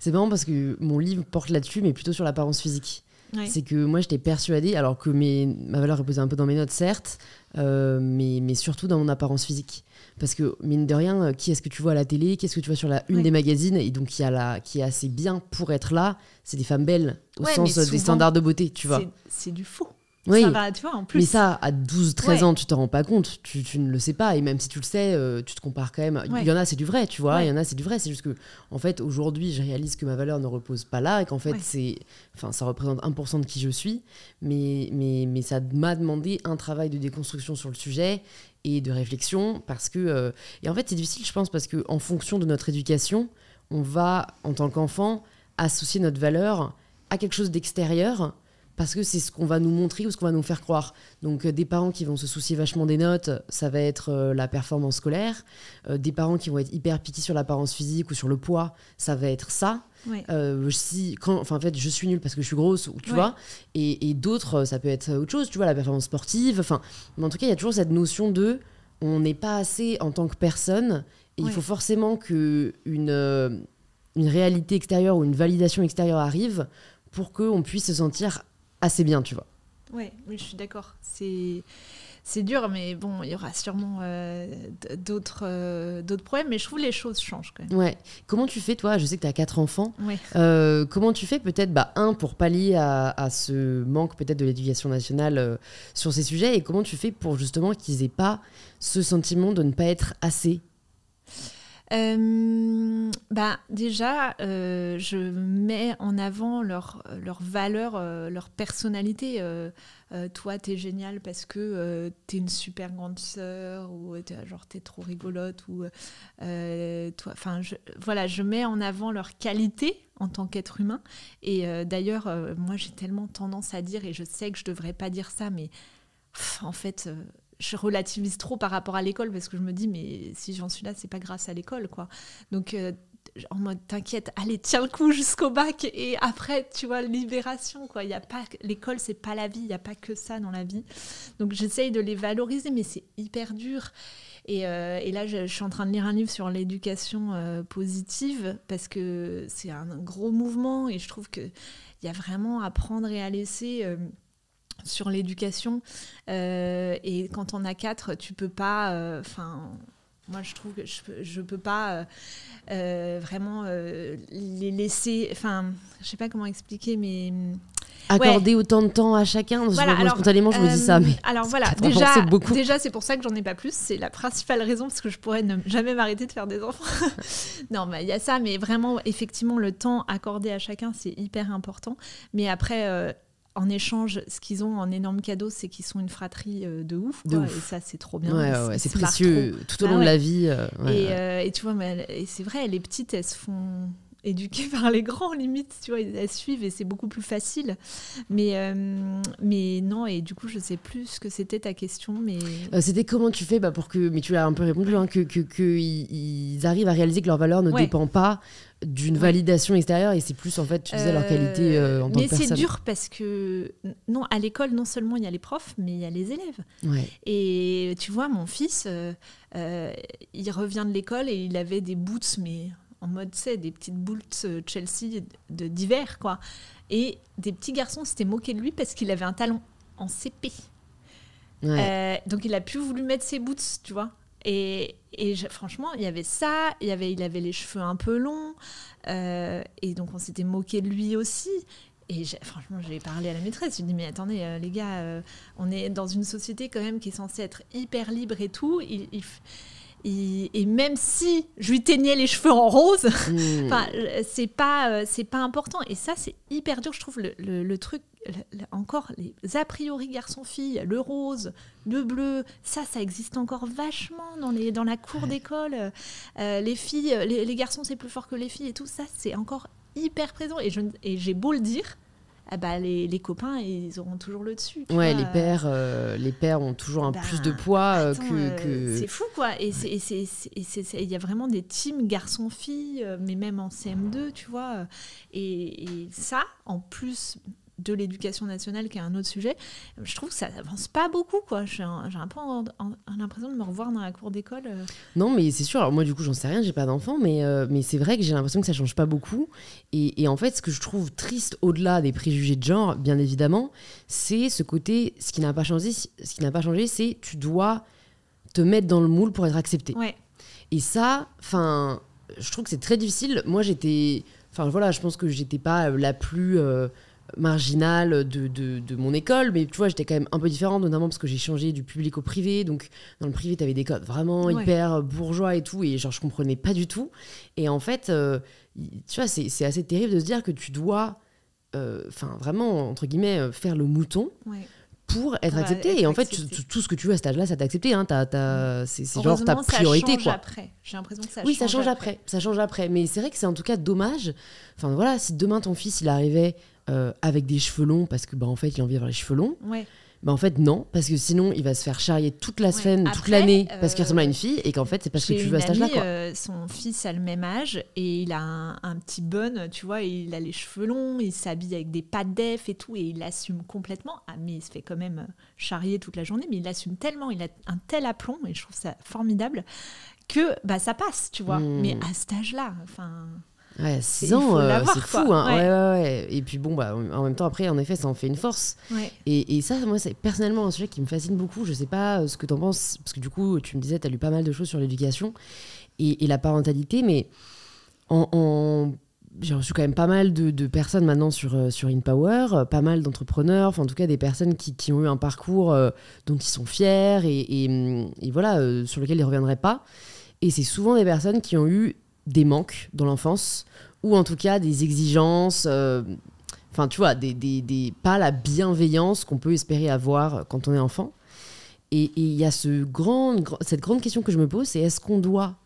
C'est vraiment parce que mon livre porte là-dessus, mais plutôt sur l'apparence physique. C'est que moi, j'étais persuadée, alors que mes, ma valeur reposait un peu dans mes notes, certes, euh, mais, surtout dans mon apparence physique. Parce que, mine de rien, euh, qui est-ce que tu vois à la télé, qui est-ce que tu vois sur la une des magazines, et donc qui, a la, qui est assez bien pour être là, c'est des femmes belles, au sens des standards de beauté, tu vois. C'est du faux. Oui. Ça en plus. Mais ça, à 12-13 ans, tu t'en rends pas compte, tu, ne le sais pas. Et même si tu le sais, euh, tu te compares quand même. Il y en a, c'est du vrai, tu vois. Il y en a, c'est du vrai. C'est juste que, en fait, aujourd'hui, je réalise que ma valeur ne repose pas là et qu'en fait, c'est, enfin, ça représente 1% de qui je suis. Mais, mais, mais ça m'a demandé un travail de déconstruction sur le sujet et de réflexion parce que. Euh, et en fait, c'est difficile, je pense, parce que en fonction de notre éducation, on va, en tant qu'enfant, associer notre valeur à quelque chose d'extérieur parce que c'est ce qu'on va nous montrer ou ce qu'on va nous faire croire. Donc euh, des parents qui vont se soucier vachement des notes, ça va être euh, la performance scolaire. Euh, des parents qui vont être hyper piqués sur l'apparence physique ou sur le poids, ça va être ça. si, quand, enfin, en fait, je suis nulle parce que je suis grosse, ou, tu vois. Et, d'autres, ça peut être autre chose, tu vois, la performance sportive. Enfin, mais en tout cas, il y a toujours cette notion de on n'est pas assez en tant que personne. Et il faut forcément que une, une réalité extérieure ou une validation extérieure arrive pour qu'on puisse se sentir assez bien, tu vois. Ouais, oui, je suis d'accord. C'est dur, mais bon, il y aura sûrement euh, euh, d'autres problèmes. Mais je trouve que les choses changent quand même. Ouais. Comment tu fais, toi Je sais que tu as quatre enfants. Euh, comment tu fais, peut-être, bah, un, pour pallier à, ce manque peut-être de l'éducation nationale sur ces sujets Et comment tu fais pour justement qu'ils aient pas ce sentiment de ne pas être assez euh, bah, Déjà, euh, je mets en avant leur, leur valeur, euh, leur personnalité. toi, t'es génial parce que t'es une super grande sœur, ou genre t'es trop rigolote, ou toi. Enfin, voilà, je mets en avant leur qualité en tant qu'être humain. Et d'ailleurs, moi, j'ai tellement tendance à dire, et je sais que je devrais pas dire ça, mais en fait je relativise trop par rapport à l'école parce que je me dis, mais si j'en suis là, c'est pas grâce à l'école, quoi. Donc, euh, en mode, t'inquiète, allez, tiens le coup jusqu'au bac et après, tu vois, libération, quoi. Il a pas, l'école, c'est pas la vie, il n'y a pas que ça dans la vie. Donc, j'essaye de les valoriser, mais c'est hyper dur. Et, euh, là, je, suis en train de lire un livre sur l'éducation euh, positive parce que c'est un gros mouvement et je trouve qu'il y a vraiment à prendre et à laisser sur l'éducation. Euh, et quand on a quatre, tu peux pas. Euh, enfin, moi, je trouve que je, peux pas euh, vraiment les laisser. Enfin, je sais pas comment expliquer, mais accorder autant de temps à chacun spontanément je me dis ça mais alors voilà <laughs> déjà déjà c'est pour ça que j'en ai pas plus c'est la principale raison parce que je pourrais ne jamais m'arrêter de faire des enfants <laughs> non mais il y a ça mais vraiment effectivement le temps accordé à chacun c'est hyper important mais après en échange, ce qu'ils ont en énorme cadeau, c'est qu'ils sont une fratrie euh, de ouf. Et ça, c'est trop bien. c'est précieux tout au bah long de la vie. Euh, euh, et, tu vois, mais, et c'est vrai, les petites, elles se font éduqués <laughs> par les grands, limite, tu vois, elles suivent et c'est beaucoup plus facile. Mais, euh, mais non, et du coup, je sais plus ce que c'était ta question, mais... Euh, c'était comment tu fais bah, pour que, mais tu l'as un peu répondu, hein, que qu'ils arrivent à réaliser que leur valeur ne dépend pas d'une validation extérieure et c'est plus en fait tu disais leur qualité euh, en tant que personne. Mais c'est dur parce que non à l'école non seulement il y a les profs mais il y a les élèves. Et tu vois mon fils il revient de l'école et il avait des boots mais en mode, c'est des petites boules Chelsea de d'hiver, quoi. Et des petits garçons s'étaient moqués de lui parce qu'il avait un talon en CP. Euh, donc il a plus voulu mettre ses boots, tu vois. Et, franchement, il y avait ça, il, y avait, il avait les cheveux un peu longs, euh, et donc on s'était moqué de lui aussi. Et franchement, j'ai parlé à la maîtresse, j'ai dit, mais attendez, euh, les gars, on est dans une société quand même qui est censée être hyper libre et tout. Il, il, et, même si je lui teignais les cheveux en rose, <laughs> hmm. c'est pas, euh, c'est pas important. Et ça, c'est hyper dur, je trouve, le, truc encore les a priori garçon-fille, le rose, le bleu, ça, ça existe encore vachement dans, les, dans la cour d'école. Euh, les filles, les, les garçons, c'est plus fort que les filles et tout, ça, c'est encore hyper présent. Et j'ai beau le dire, ah bah, les, les, copains, ils auront toujours le dessus. ouais, les pères, euh, les pères ont toujours un bah, plus de poids euh, euh, que. C'est fou quoi. Et il y a vraiment des teams garçons-filles, mais même en CM2, tu vois. et ça, en plus, de l'éducation nationale, qui est un autre sujet, je trouve que ça n'avance pas beaucoup. quoi. J'ai un, un, peu l'impression de me revoir dans la cour d'école. Euh. Non, mais c'est sûr. Alors moi, du coup, j'en sais rien, j'ai pas d'enfant, mais, euh, c'est vrai que j'ai l'impression que ça change pas beaucoup. Et, en fait, ce que je trouve triste, au-delà des préjugés de genre, bien évidemment, c'est ce côté, ce qui n'a pas changé, ce qui n'a pas changé, c'est tu dois te mettre dans le moule pour être accepté. Et ça, enfin, je trouve que c'est très difficile. Moi, j'étais, enfin voilà, je pense que j'étais pas euh, la plus marginale de, mon école, mais tu vois, j'étais quand même un peu différente, notamment parce que j'ai changé du public au privé. Donc, dans le privé, tu avais des codes vraiment hyper euh, bourgeois et tout, et genre, je comprenais pas du tout. Et en fait, euh, tu vois, c'est assez terrible de se dire que tu dois, euh, enfin, vraiment, entre guillemets, faire le mouton. Ouais pour être accepté. et en fait, tout ce que tu veux à cet âge-là, ça t'a accepté. Hein. C'est genre ta priorité. Ça change quoi. après. J'ai l'impression que ça oui, change. ça change après. Ça change après. Mais c'est vrai que c'est en tout cas dommage. Enfin voilà, si demain ton fils il arrivait euh, avec des cheveux longs parce que bah, en fait il a envie d'avoir les cheveux longs. Ouais bah en fait non parce que sinon il va se faire charrier toute la semaine toute l'année euh, parce qu'il ressemble à une fille et qu'en fait c'est parce que tu veux à cet âge là quoi. Euh, son fils a le même âge et il a un, petit bon tu vois il a les cheveux longs il s'habille avec des pattes d'eff et tout et il assume complètement ah mais il se fait quand même euh, charrier toute la journée mais il assume tellement il a un tel aplomb et je trouve ça formidable que bah ça passe tu vois hmm. mais à cet âge là enfin Ouais, 6 ans, euh, c'est fou. Hein. Ouais. Ouais, ouais, et puis bon, bah, en même temps, après, en effet, ça en fait une force. Et, et, ça, moi, c'est personnellement un sujet qui me fascine beaucoup. Je sais pas euh, ce que tu en penses, parce que du coup, tu me disais, tu as lu pas mal de choses sur l'éducation et, la parentalité, mais en, j'ai reçu quand même pas mal de, personnes maintenant sur, euh, sur InPower, pas mal d'entrepreneurs, enfin en tout cas des personnes qui, qui ont eu un parcours dont ils sont fiers et, et, voilà, sur lequel ils ne reviendraient pas. Et c'est souvent des personnes qui ont eu des manques dans l'enfance, ou en tout cas des exigences, euh, enfin tu vois, des, pas la bienveillance qu'on peut espérer avoir quand on est enfant. Et il y a cette grande question que je me pose, c'est est-ce qu'on doit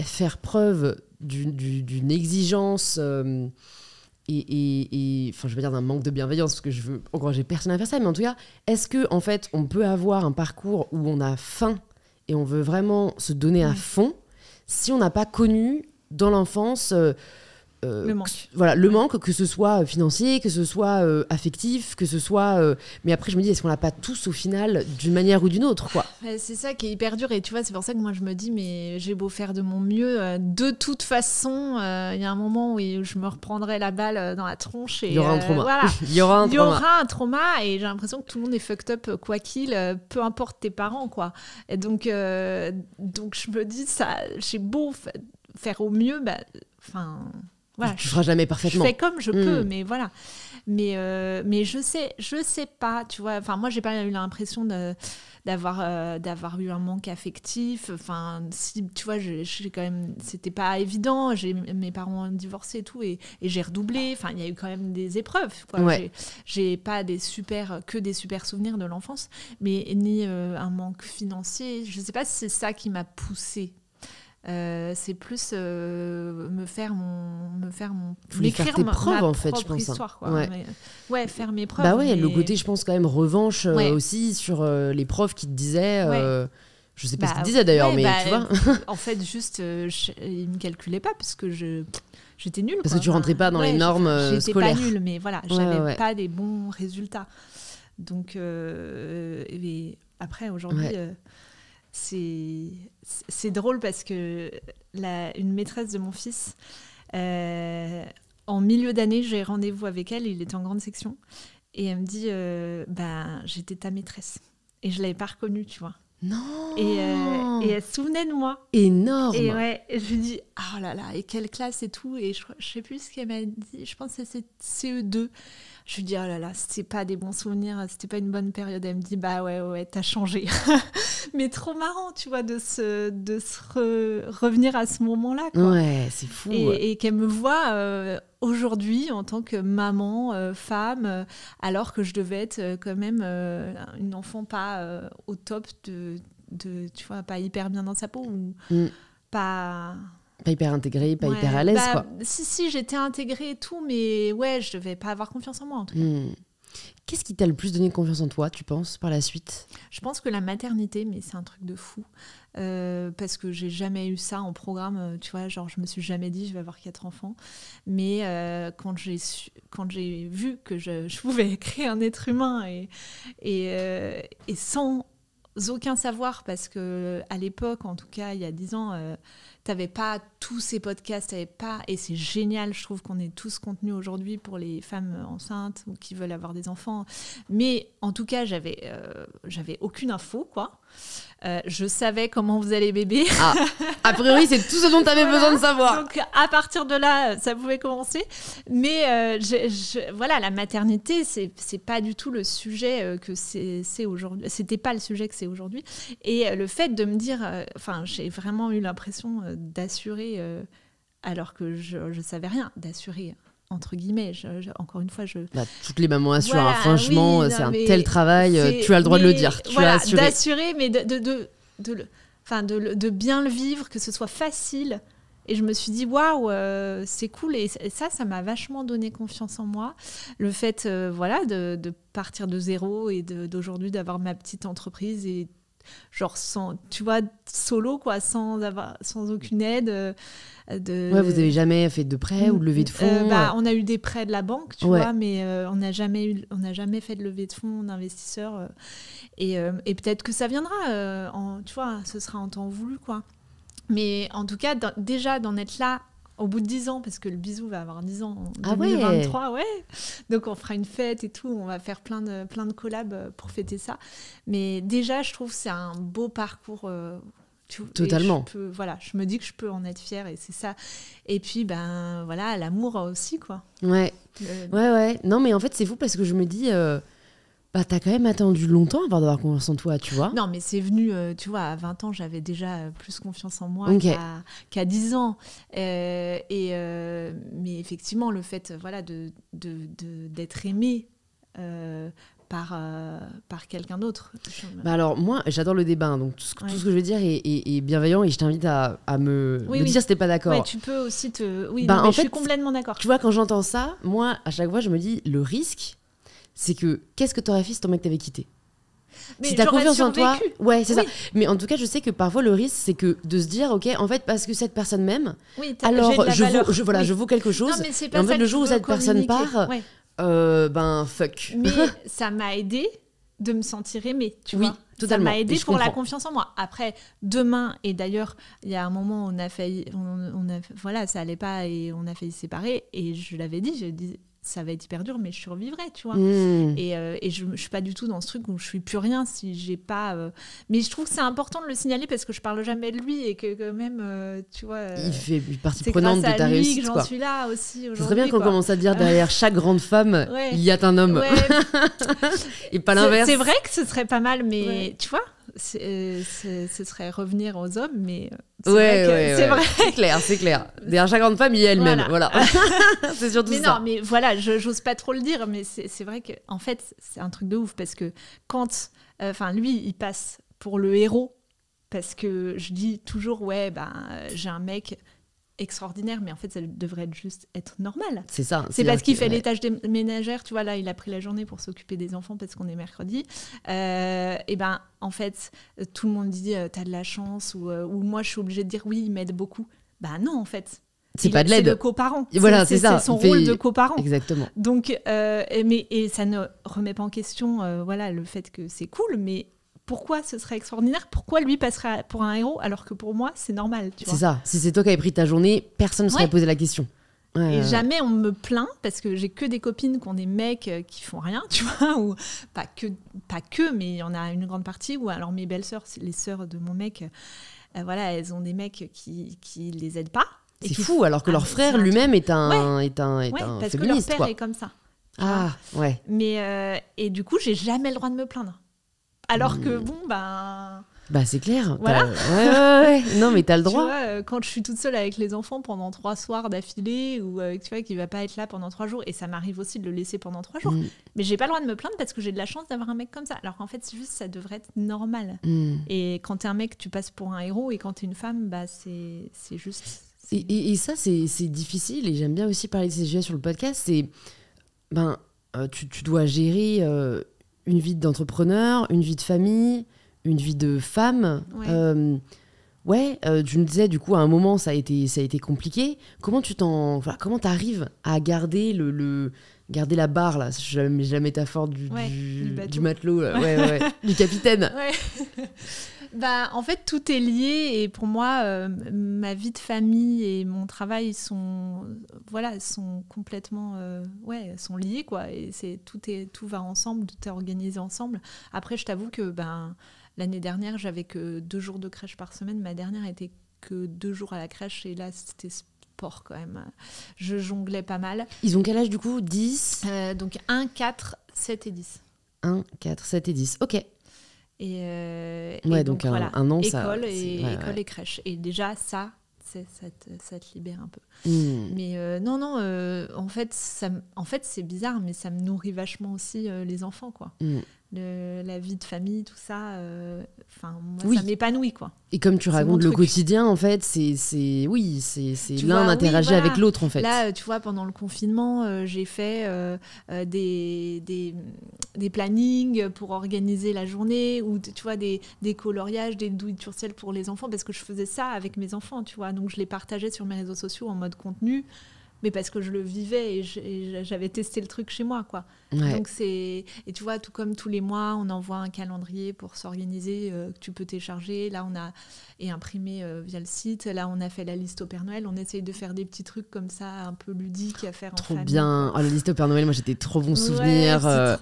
faire preuve d'une exigence euh, et, enfin je veux dire d'un manque de bienveillance parce que je veux j'ai personne à faire ça mais en tout cas est-ce que en fait on peut avoir un parcours où on a faim et on veut vraiment se donner à fond si on n'a pas connu dans l'enfance euh, euh, le manque. voilà, le manque, que ce soit euh, financier, que ce soit euh, affectif, que ce soit. mais après, je me dis, est-ce qu'on l'a pas tous au final, d'une manière ou d'une autre, quoi <laughs> C'est ça qui est hyper dur. Et tu vois, c'est pour ça que moi, je me dis, mais j'ai beau faire de mon mieux, de toute façon, il y a un moment où je me reprendrai la balle dans la tronche. il y aura un trauma. <laughs> il y aura un trauma. Et j'ai l'impression que tout le monde est fucked up, quoi qu'il, peu importe tes parents, quoi. Et donc, donc je me dis, ça, j'ai beau faire au mieux, ben enfin tu je feras jamais parfaitement. Je fais comme je peux, hmm. mais voilà. Mais, euh, mais je sais, je sais pas, tu vois. Enfin, moi, j'ai pas eu l'impression d'avoir euh, d'avoir eu un manque affectif enfin si tu vois j'ai quand même c'était pas évident j'ai mes parents ont divorcé et tout et, j'ai redoublé enfin il y a eu quand même des épreuves ouais. j'ai pas des super que des super souvenirs de l'enfance mais ni euh, un manque financier je sais pas si c'est ça qui m'a poussée euh, c'est plus euh, me faire mon me faire mon tes preuves en fait je pense hein. Oui, Ouais. faire mes preuves bah ouais le côté je pense quand même revanche euh, aussi sur les profs qui te disaient Je je sais pas ce bah, qu'ils disaient d'ailleurs mais bah, tu vois en fait juste je, ne me calculaient pas parce que je j'étais nulle parce que tu rentrais pas dans les normes scolaires j'étais pas nulle mais voilà j'avais pas des bons résultats donc et après aujourd'hui c'est drôle parce que la, une maîtresse de mon fils, euh, en milieu d'année, j'ai rendez-vous avec elle, il était en grande section, et elle me dit euh, bah, J'étais ta maîtresse. Et je ne l'avais pas reconnue, tu vois. Non euh, et, elle se souvenait de moi. Énorme Et ouais, je lui dis Oh là là, et quelle classe et tout. Et je, je sais plus ce qu'elle m'a dit, je pense que c'est CE2. Je lui dis, oh là là, c'était pas des bons souvenirs, c'était pas une bonne période. Elle me dit, bah ouais, ouais, t'as changé. <laughs> Mais trop marrant, tu vois, de se, de se revenir à ce moment-là. Ouais, c'est fou. Et, qu'elle me voit euh, aujourd'hui en tant que maman, euh, femme, euh, alors que je devais être quand même une enfant pas au top de, tu vois, pas hyper bien dans sa peau ou mm. pas pas hyper intégrée, pas hyper à l'aise, bah, Si, si, j'étais intégrée et tout, mais ouais, je devais pas avoir confiance en moi, en tout cas. Hmm. Qu'est-ce qui t'a le plus donné confiance en toi, tu penses, par la suite Je pense que la maternité, mais c'est un truc de fou. Euh, parce que j'ai jamais eu ça en programme, euh, tu vois, genre je me suis jamais dit je vais avoir quatre enfants. Mais euh, quand j'ai su, quand j'ai vu que je, <laughs> pouvais créer un être humain et, et, et sans aucun savoir, parce que à l'époque, en tout cas il y a dix ans, t'avais pas tous ces podcasts, t'avais pas, et c'est génial, je trouve qu'on est tous contenus aujourd'hui pour les femmes enceintes ou qui veulent avoir des enfants. Mais en tout cas, j'avais, euh, j'avais aucune info, quoi. Euh, je savais comment vous allez bébé. Ah, a priori, c'est tout ce dont tu avais besoin de savoir. Donc, à partir de là, ça pouvait commencer. Mais euh, je, voilà, la maternité, c'est pas du tout le sujet que c'est aujourd'hui. C'était pas le sujet que c'est aujourd'hui. Et le fait de me dire, enfin, j'ai vraiment eu l'impression d'assurer, euh, alors que je ne savais rien, d'assurer entre guillemets, encore une fois, je. Bah, toutes les mamans assurent, hein, franchement, c'est un tel travail, euh, tu as le droit de le dire, tu D'assurer, mais de, de, de, de, bien le vivre, que ce soit facile. Et je me suis dit, waouh, euh, c'est cool. Et, ça, ça m'a vachement donné confiance en moi. Le fait voilà, de, partir de zéro et d'aujourd'hui d'avoir ma petite entreprise et genre sans, tu vois, solo, quoi, sans, avoir, sans aucune aide. Euh, de... Ouais, vous avez jamais fait de prêt ou de levée de euh, euh, fonds bah, On a eu des prêts de la banque, tu vois, mais on n'a jamais, eu, on n'a jamais fait de levée de fonds d'investisseurs. et, et peut-être que ça viendra, en, tu vois, ce sera en temps voulu, quoi. Mais en tout cas, déjà d'en être là au bout de 10 ans, parce que le bisou va avoir 10 ans en 2023, ah ouais, ouais. Donc on fera une fête et tout, on va faire plein de, plein de collabs euh, pour fêter ça. Mais déjà, je trouve que c'est un beau parcours. Euh, Totalement. voilà, je me dis que je peux en être fière et c'est ça. Et puis, ben voilà, l'amour aussi, quoi. Ouais. ouais, ouais. Non, mais en fait, c'est fou parce que je me dis, euh, bah, t'as quand même attendu longtemps avant d'avoir confiance en toi, tu vois. Non, mais c'est venu, euh, tu vois, à 20 ans, j'avais déjà euh, plus confiance en moi qu'à 10 ans. Euh, et, mais effectivement, le fait voilà, d'être de, de, aimé par, par quelqu'un d'autre. Bah alors, moi, j'adore le débat, hein, donc tout ce, que je veux dire est, bienveillant et je t'invite à, me, oui, dire si t'es pas d'accord. tu peux aussi te. Oui, bah, je suis complètement d'accord. Tu vois, quand j'entends ça, moi, à chaque fois, je me dis le risque, c'est que qu'est-ce que t'aurais fait si ton mec t'avait quitté mais si t'as confiance en toi, ouais, c'est ça. Mais en tout cas, je sais que parfois le risque, c'est que de se dire, ok, en fait, parce que cette personne m'aime, oui, alors je vaux, je, voilà, je quelque chose. Non, mais pas et en fait, le jour où cette personne part, euh, ben fuck. Mais <laughs> ça m'a aidé de me sentir aimée, tu oui. vois. Totalement. Ça m'a aidé pour la confiance en moi. Après, demain, et d'ailleurs, il y a un moment, on a failli, on, a, voilà, ça allait pas et on a failli se séparer. Et je l'avais dit, je disais ça va être hyper dur, mais je survivrai, tu vois. Hmm. Euh, et, je ne suis pas du tout dans ce truc où je suis plus rien si j'ai pas. Euh. Mais je trouve que c'est important de le signaler parce que je parle jamais de lui et que quand même, euh, tu vois. il fait partie prenante de ta à lui J'en suis là aussi aujourd'hui. Ce serait bien qu'on commence à dire derrière chaque grande femme, il y a un homme. <laughs> et pas l'inverse. C'est vrai que ce serait pas mal, mais tu vois. Euh, ce serait revenir aux hommes, mais euh, c'est ouais, vrai. C'est clair, c'est clair. Derrière chaque grande femme, y a elle-même. Voilà. <laughs> c'est surtout ça. Mais non, mais voilà, j'ose pas trop le dire, mais c'est vrai que, en fait, c'est un truc de ouf parce que quand. Euh, enfin, lui, il passe pour le héros parce que je dis toujours, ouais, ben, j'ai un mec extraordinaire, mais en fait, ça devrait juste être normal. C'est ça. C'est parce qu'il fait les tâches ménagères, tu vois, là, il a pris la journée pour s'occuper des enfants parce qu'on est mercredi. Eh et ben, en fait, tout le monde dit, euh, t'as de la chance, euh, ou, moi, je suis obligée de dire, oui, il m'aide beaucoup. Ben non, en fait, c'est pas de l'aide. C'est le coparent. Voilà, c'est ça. C'est son rôle de coparent. Exactement. Donc, euh, mais et ça ne remet pas en question, voilà, le fait que c'est cool, mais pourquoi ce serait extraordinaire Pourquoi lui passerait pour un héros alors que pour moi, c'est normal C'est ça. Si c'est toi qui avais pris ta journée, personne ne se serait posé la question. et jamais on me plaint parce que j'ai que des copines qui ont des mecs euh, qui font rien, <laughs> tu vois, ou pas que, pas que mais il y en a une grande partie, ou alors mes belles-sœurs, les sœurs de mon mec, euh, voilà, elles ont des mecs qui, qui les aident pas. C'est fou, alors que ah, leur frère lui-même est un, est un, parce que leur père est comme ça. Ah, ouais. Mais, euh, et du coup, j'ai jamais le droit de me plaindre. Alors que hmm. bon, ben. Bah c'est clair. Ouais, ouais, ouais. <laughs> Non mais t'as le droit. Euh, quand je suis toute seule avec les enfants pendant trois soirs d'affilée ou tu vois qu'il va pas être là pendant trois jours et ça m'arrive aussi de le laisser pendant trois jours, hmm. mais j'ai pas le droit de me plaindre parce que j'ai de la chance d'avoir un mec comme ça. Alors qu'en fait c'est juste ça devrait être normal. Hmm. Et quand t'es un mec tu passes pour un héros et quand t'es une femme bah c'est juste. Et, ça c'est difficile et j'aime bien aussi parler de ces sujets sur le podcast. C'est ben euh, tu, dois gérer. Euh, une vie d'entrepreneur, une vie de famille, une vie de femme. Ouais, euh, euh, tu me disais, du coup, à un moment, ça a été, ça a été compliqué. Comment tu t'en, voilà, comment arrives à garder le, garder la barre là, jamais la métaphore du, du, matelot, du capitaine. <laughs> Bah, en fait, tout est lié et pour moi, euh, ma vie de famille et mon travail sont, voilà, sont complètement, euh, ouais, sont liés quoi. Et c'est tout est, tout va ensemble, tout est organisé ensemble. Après, je t'avoue que ben l'année dernière, j'avais que deux jours de crèche par semaine. Ma dernière était que deux jours à la crèche et là, c'était Port, quand même. Je jonglais pas mal. Ils ont quel âge du coup 10 euh, Donc 1, 4, 7 et 10. 1, 4, 7 et 10. Ok. Et, euh, ouais, donc, voilà, un, école Et, école et crèche. Et déjà, ça, ça te, libère un peu. Hmm. Mais euh, non, non, en fait, en fait c'est bizarre, mais ça me nourrit vachement aussi les enfants, quoi. Hmm la vie de famille, tout ça, euh, enfin, oui. ça m'épanouit, quoi. Et comme tu racontes le quotidien, en fait, c'est, oui, c'est, c'est l'un interagit avec l'autre, en fait. Là, euh, tu vois, pendant le confinement, euh, j'ai fait des, des, des, plannings pour organiser la journée, ou tu vois, des, coloriages, des douilles de ciel pour les enfants, parce que je faisais ça avec mes enfants, tu vois. Donc, je les partageais sur mes réseaux sociaux en mode contenu mais parce que je le vivais et j'avais testé le truc chez moi, quoi. Donc c'est et tu vois tout comme tous les mois on envoie un calendrier pour s'organiser euh, que tu peux télécharger. Là on a et imprimé euh, via le site. Là on a fait la liste au Père Noël. On essaye de faire des petits trucs comme ça un peu ludiques à faire. Trop bien. Oh, la liste au Père Noël moi j'étais trop bon souvenir. Euh.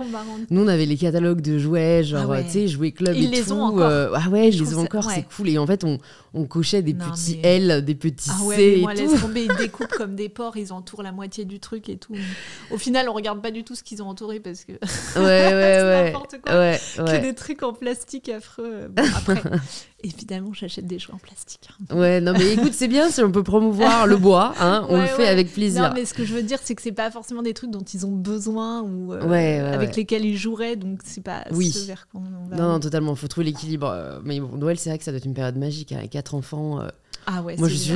Nous on avait les catalogues de jouets genre ah tu sais jouets club Ils et les tout. Ont ah ouais je, les ai encore c'est cool et en fait on, on cochait des petits L des petits ah C. tout. ils découpent comme des porcs ils entourent la moitié du truc et tout. Au final on regarde pas du tout ce qu'ils ont entourée parce que. Ouais, ouais, <laughs> ouais. N'importe quoi. Ouais, ouais. Que des trucs en plastique affreux. Euh, après, <laughs> évidemment, j'achète des jouets en plastique. Hein, ouais, non, mais écoute, c'est bien si on peut promouvoir le bois. Hein, on le fait avec plaisir. Non, mais ce que je veux dire, c'est que c'est pas forcément des trucs dont ils ont besoin ou euh, avec lesquels ils joueraient. Donc, c'est pas oui. ce vers va. Non, non, totalement. Il faut trouver l'équilibre. Euh, mais bon, Noël, c'est vrai que ça doit être une période magique. Hein, avec quatre enfants. Ah ouais, moi, je suis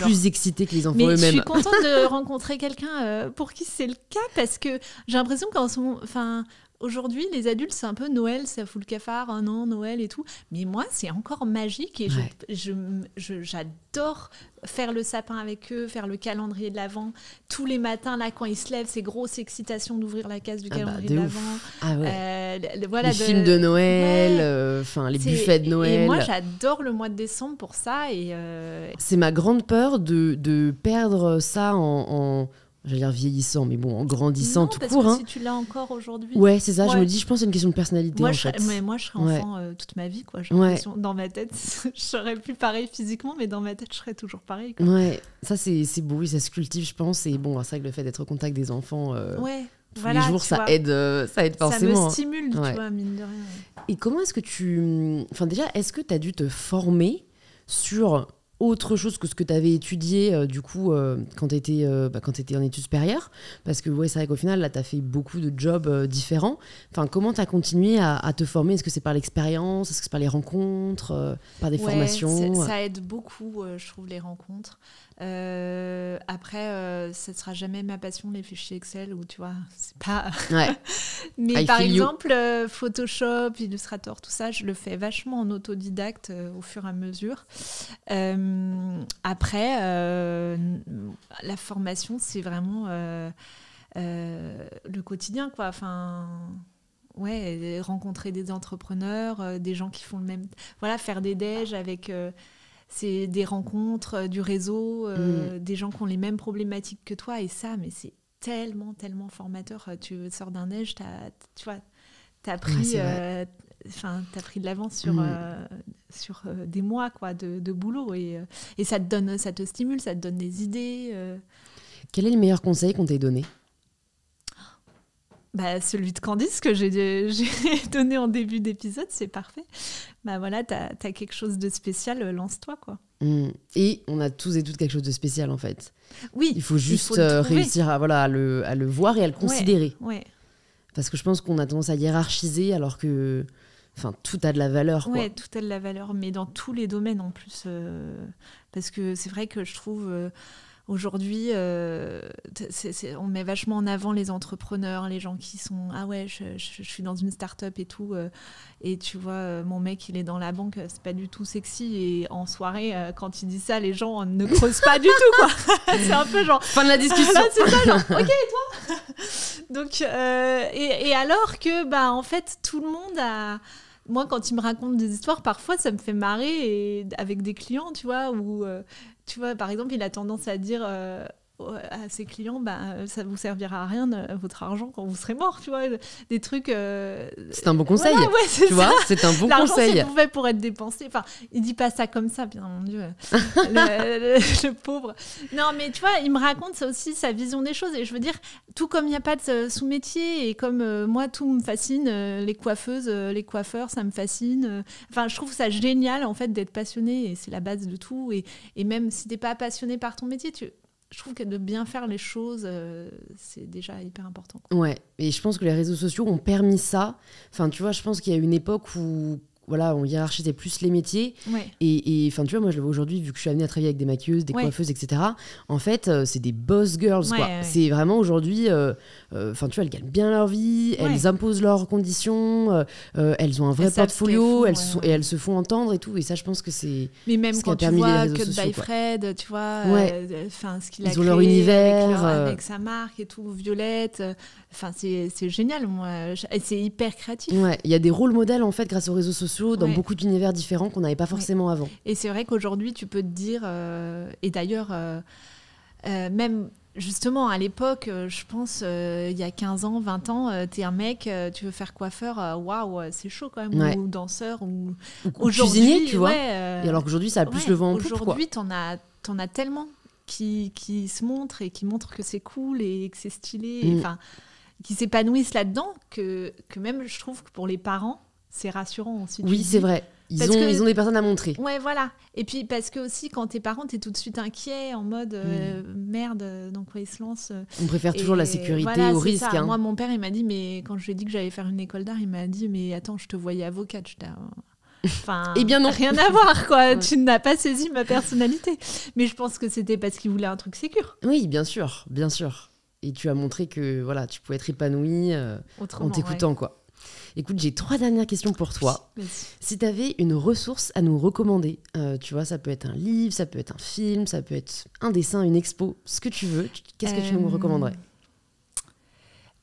plus excitée que les enfants eux-mêmes. Je suis contente de <laughs> rencontrer quelqu'un euh, pour qui c'est le cas parce que j'ai l'impression qu'en ce moment, Aujourd'hui, les adultes, c'est un peu Noël, ça fout le cafard, un an, Noël et tout. Mais moi, c'est encore magique et j'adore faire le sapin avec eux, faire le calendrier de l'Avent. Tous les matins, là, quand ils se lèvent, c'est grosse excitation d'ouvrir la case du ah bah, calendrier de l'Avent. Ah ouais. Euh, voilà, les films de Noël, euh, enfin les buffets de Noël. Et moi, j'adore le mois de décembre pour ça. et euh, C'est ma grande peur de, de perdre ça en j'allais dire vieillissant, mais bon, en grandissant non, tout parce court. Que hein. Si tu l'as encore aujourd'hui. Ouais, c'est ça. Je me dis, je pense, c'est une question de personnalité. Moi, en je, fait. Serais, mais moi, je enfant euh, toute ma vie, quoi. Dans ma tête, <laughs> je serais plus pareil physiquement, mais dans ma tête, je serais toujours pareil. Ouais, ça, c'est beau, oui, ça se cultive, je pense. Et bon, c'est vrai que le fait d'être au contact des enfants. Euh, tous les jours, euh, ça aide, ça aide forcément. Ça hein. me stimule, tu vois, mine de rien. Et comment est-ce que tu. Enfin, déjà, est-ce que tu as dû te former sur autre chose que ce que tu avais étudié euh, du coup euh, quand tu étais, euh, bah, étais, en études supérieures Parce que ouais, c'est vrai qu'au final, là, tu as fait beaucoup de jobs différents. Enfin, comment tu as continué à, te former Est-ce que c'est par l'expérience Est-ce que c'est par les rencontres Par des formations Ça aide beaucoup, je trouve, les rencontres. Euh, après, ça euh, ne sera jamais ma passion, les fichiers Excel, ou tu vois, c'est pas. <laughs> Mais par exemple, euh, Photoshop, Illustrator, tout ça, je le fais vachement en autodidacte au fur et à mesure. après, la formation, c'est vraiment le quotidien, quoi. Enfin ouais, rencontrer des entrepreneurs, des gens qui font le même. Voilà, faire des déj avec c'est des rencontres, euh, du réseau, euh, mm. des gens qui ont les mêmes problématiques que toi. Et ça, mais c'est tellement, tellement formateur. Euh, tu sors d'un neige, tu vois, pris, tu as pris de l'avance sur, mm. sur des mois quoi, de, boulot. Et, ça te donne, ça te stimule, ça te donne des idées. Quel est le meilleur conseil qu'on t'ait donné bah, celui de Candice que euh, <laughs> j'ai donné en début d'épisode, c'est parfait. Bah voilà, t'as as quelque chose de spécial, euh, lance-toi quoi. Hmm. Et on a tous et toutes quelque chose de spécial en fait. Oui. Il faut juste euh, réussir à voilà à le, à le, voir et à le considérer. Ouais, Parce que je pense qu'on a tendance à hiérarchiser alors que enfin tout a de la valeur Oui, tout a de la valeur mais dans tous les domaines en plus parce que c'est vrai que je trouve Aujourd'hui, euh, on met vachement en avant les entrepreneurs, les gens qui sont ah ouais, je, suis dans une start-up et tout. Euh, et tu vois, euh, mon mec, il est dans la banque, c'est pas du tout sexy. Et en soirée, quand il dit ça, les gens ne creusent pas du tout, quoi. <laughs> c'est un peu genre. Fin de la discussion. <laughs> c'est ça, genre, <laughs> ok, et toi Donc, et, alors que, bah, en fait, tout le monde a moi, quand il me raconte des histoires, parfois, ça me fait marrer et avec des clients, tu vois, où tu vois, par exemple, il a tendance à dire euh, euh, à ses clients, ça bah, euh, ça vous servira à rien euh, votre argent quand vous serez mort, tu vois, des trucs. C'est un bon conseil. tu vois, c'est un bon conseil. L'argent fait pour être dépensé. Enfin, il dit pas ça comme ça, bien mon dieu, <laughs> le, pauvre. Non, mais tu vois, il me raconte ça aussi sa vision des choses. Et je veux dire, tout comme il n'y a pas de sous-métier et comme moi tout me fascine, les coiffeuses, les coiffeurs, ça me fascine. Enfin, je trouve ça génial en fait d'être passionné et c'est la base de tout. Et, et même si t'es pas passionné par ton métier, tu je trouve que de bien faire les choses, euh, c'est déjà hyper important. Ouais, et je pense que les réseaux sociaux ont permis ça. Enfin, tu vois, je pense qu'il y a une époque où voilà, on hiérarchisait plus les métiers. Et enfin, tu vois, moi, je le vois aujourd'hui, vu que je suis amenée à travailler avec des maquilleuses, des coiffeuses, etc. En fait, euh, c'est des boss girls, quoi. C'est vraiment aujourd'hui, euh, euh, enfin, tu vois, elles gagnent bien leur vie, elles imposent leurs conditions, elles ont un vrai portfolio, elles, et elles se font entendre et tout. Et ça, je pense que c'est. Mais même ce quand tu vois by Fred, tu vois, enfin, ce qu'il a Ils créé ont leur univers. avec sa marque et tout, Violette, c'est génial, moi. C'est hyper créatif. Ouais, il y a des rôles modèles, en fait, grâce aux réseaux sociaux, dans beaucoup d'univers différents qu'on n'avait pas forcément avant. Et c'est vrai qu'aujourd'hui, tu peux te dire, euh, et d'ailleurs, euh, euh, même justement, à l'époque, je pense, il y a 15 ans, 20 ans, tu es un mec, tu veux faire coiffeur, waouh, c'est chaud quand même, ou danseur, ou, ou cuisinier, tu vois. et alors qu'aujourd'hui, ça a plus le vent en poupe. Aujourd'hui, t'en as, en as tellement qui, qui se montrent et qui montrent que c'est cool et que c'est stylé. Mm. Enfin qui s'épanouissent là-dedans que, que même je trouve que pour les parents, c'est rassurant ensuite. Oui, c'est vrai. Ils ont, ils ont des personnes à montrer. Ouais, voilà. Et puis parce que aussi, quand t'es tu t'es tout de suite inquiet, en mode euh, mm. merde, dans quoi ils se lancent. Euh, On préfère toujours la sécurité au risque. Hein. Moi, mon père, il m'a dit, mais quand je lui ai dit que j'allais faire une école d'art, il m'a dit, mais attends, je te voyais avocate. Je euh, Enfin, <laughs> eh bien rien à voir, quoi. <laughs> Tu n'as pas saisi ma personnalité. Mais je pense que c'était parce qu'il voulait un truc sécur. Oui, bien sûr, bien sûr et tu as montré que voilà, tu pouvais être épanoui euh, en t'écoutant. quoi. Écoute, j'ai trois dernières questions pour toi. Si tu avais une ressource à nous recommander, euh, tu vois, ça peut être un livre, ça peut être un film, ça peut être un dessin, une expo, ce que tu veux, qu'est-ce que tu nous euh, recommanderais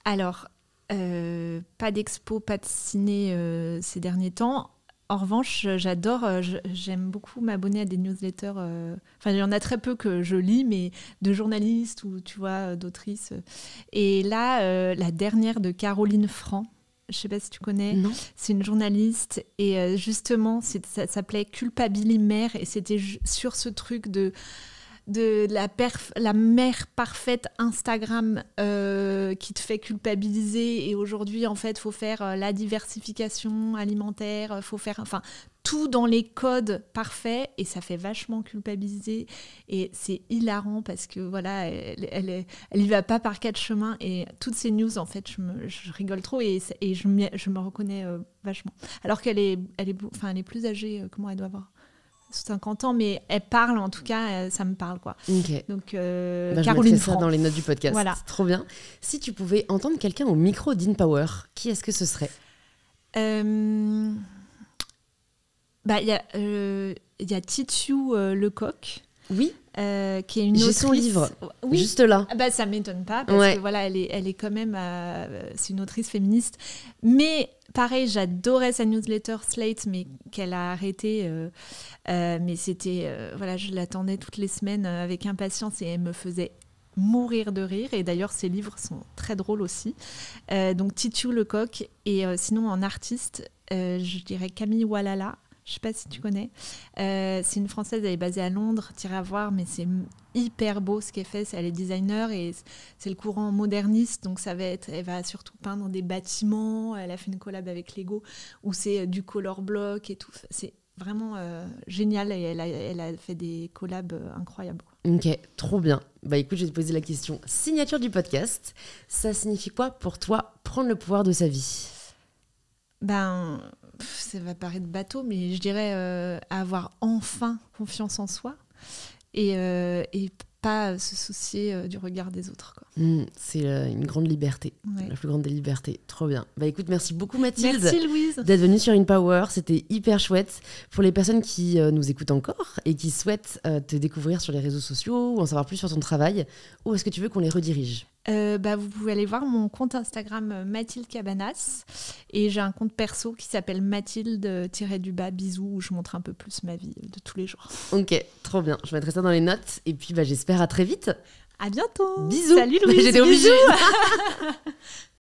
Alors, pas d'expo, pas de ciné ces derniers temps. En revanche, j'adore, euh, j'aime beaucoup m'abonner à des newsletters. Euh, enfin, il y en a très peu que je lis, mais de journalistes ou, tu vois, euh, d'autrices. Et là, la dernière de Caroline Franc, je ne sais pas si tu connais. C'est une journaliste et justement, ça, ça s'appelait Culpabilimère et c'était sur ce truc de de la, la mère parfaite Instagram euh, qui te fait culpabiliser et aujourd'hui en fait faut faire euh, la diversification alimentaire, euh, faut faire enfin tout dans les codes parfaits et ça fait vachement culpabiliser et c'est hilarant parce que voilà elle, elle, elle, y va pas par quatre chemins et toutes ces news en fait je, rigole trop et, je, je, me reconnais vachement alors qu'elle est elle est enfin elle est plus âgée comment elle doit avoir 50 ans, mais elle parle en tout cas, ça me parle quoi. Donc euh, bah, Caroline ça dans les notes du podcast. Voilà. Trop bien. Si tu pouvais entendre quelqu'un au micro d'InPower, qui est-ce que ce serait euh, Bah il y a, euh, y a euh, Lecoq. Oui. Euh, qui est une autrice. son livre, juste là. Ah bah, ça m'étonne pas, parce que voilà, elle est, elle est quand même. Euh, c'est une autrice féministe. Mais pareil, j'adorais sa newsletter Slate, mais qu'elle a arrêtée. Euh, mais c'était. voilà, je l'attendais toutes les semaines avec impatience et elle me faisait mourir de rire. Et d'ailleurs, ses livres sont très drôles aussi. donc, Titu Lecoq, et sinon, en artiste, je dirais Camille Walala. Je sais pas si tu connais. Euh, c'est une Française, elle est basée à Londres, Tu à voir, mais c'est hyper beau ce qu'elle fait. Elle est designer et c'est le courant moderniste, donc ça va être, elle va surtout peindre des bâtiments. Elle a fait une collab avec Lego où c'est euh, du color block et tout. C'est vraiment euh, génial et elle a, elle a, fait des collabs incroyables. Ok, trop bien. Bah écoute, je vais te poser la question signature du podcast. Ça signifie quoi pour toi prendre le pouvoir de sa vie Ben ça va paraître bateau, mais je dirais euh, avoir enfin confiance en soi et, euh, pas se soucier euh, du regard des autres. Mm, c'est une grande liberté, la plus grande des libertés. Trop bien. Bah écoute, merci beaucoup Mathilde. D'être venue sur InPower, c'était hyper chouette. Pour les personnes qui nous écoutent encore et qui souhaitent te découvrir sur les réseaux sociaux ou en savoir plus sur ton travail, où est-ce que tu veux qu'on les redirige euh, bah, vous pouvez aller voir mon compte Instagram euh, Mathilde Cabanas et j'ai un compte perso qui s'appelle Mathilde-du-bas bisous où je montre un peu plus ma vie de tous les jours. Ok, trop bien. Je mettrai ça dans les notes et puis bah, j'espère à très vite. À bientôt. Bisous. Salut Louise. <laughs> J'étais obligée. <laughs>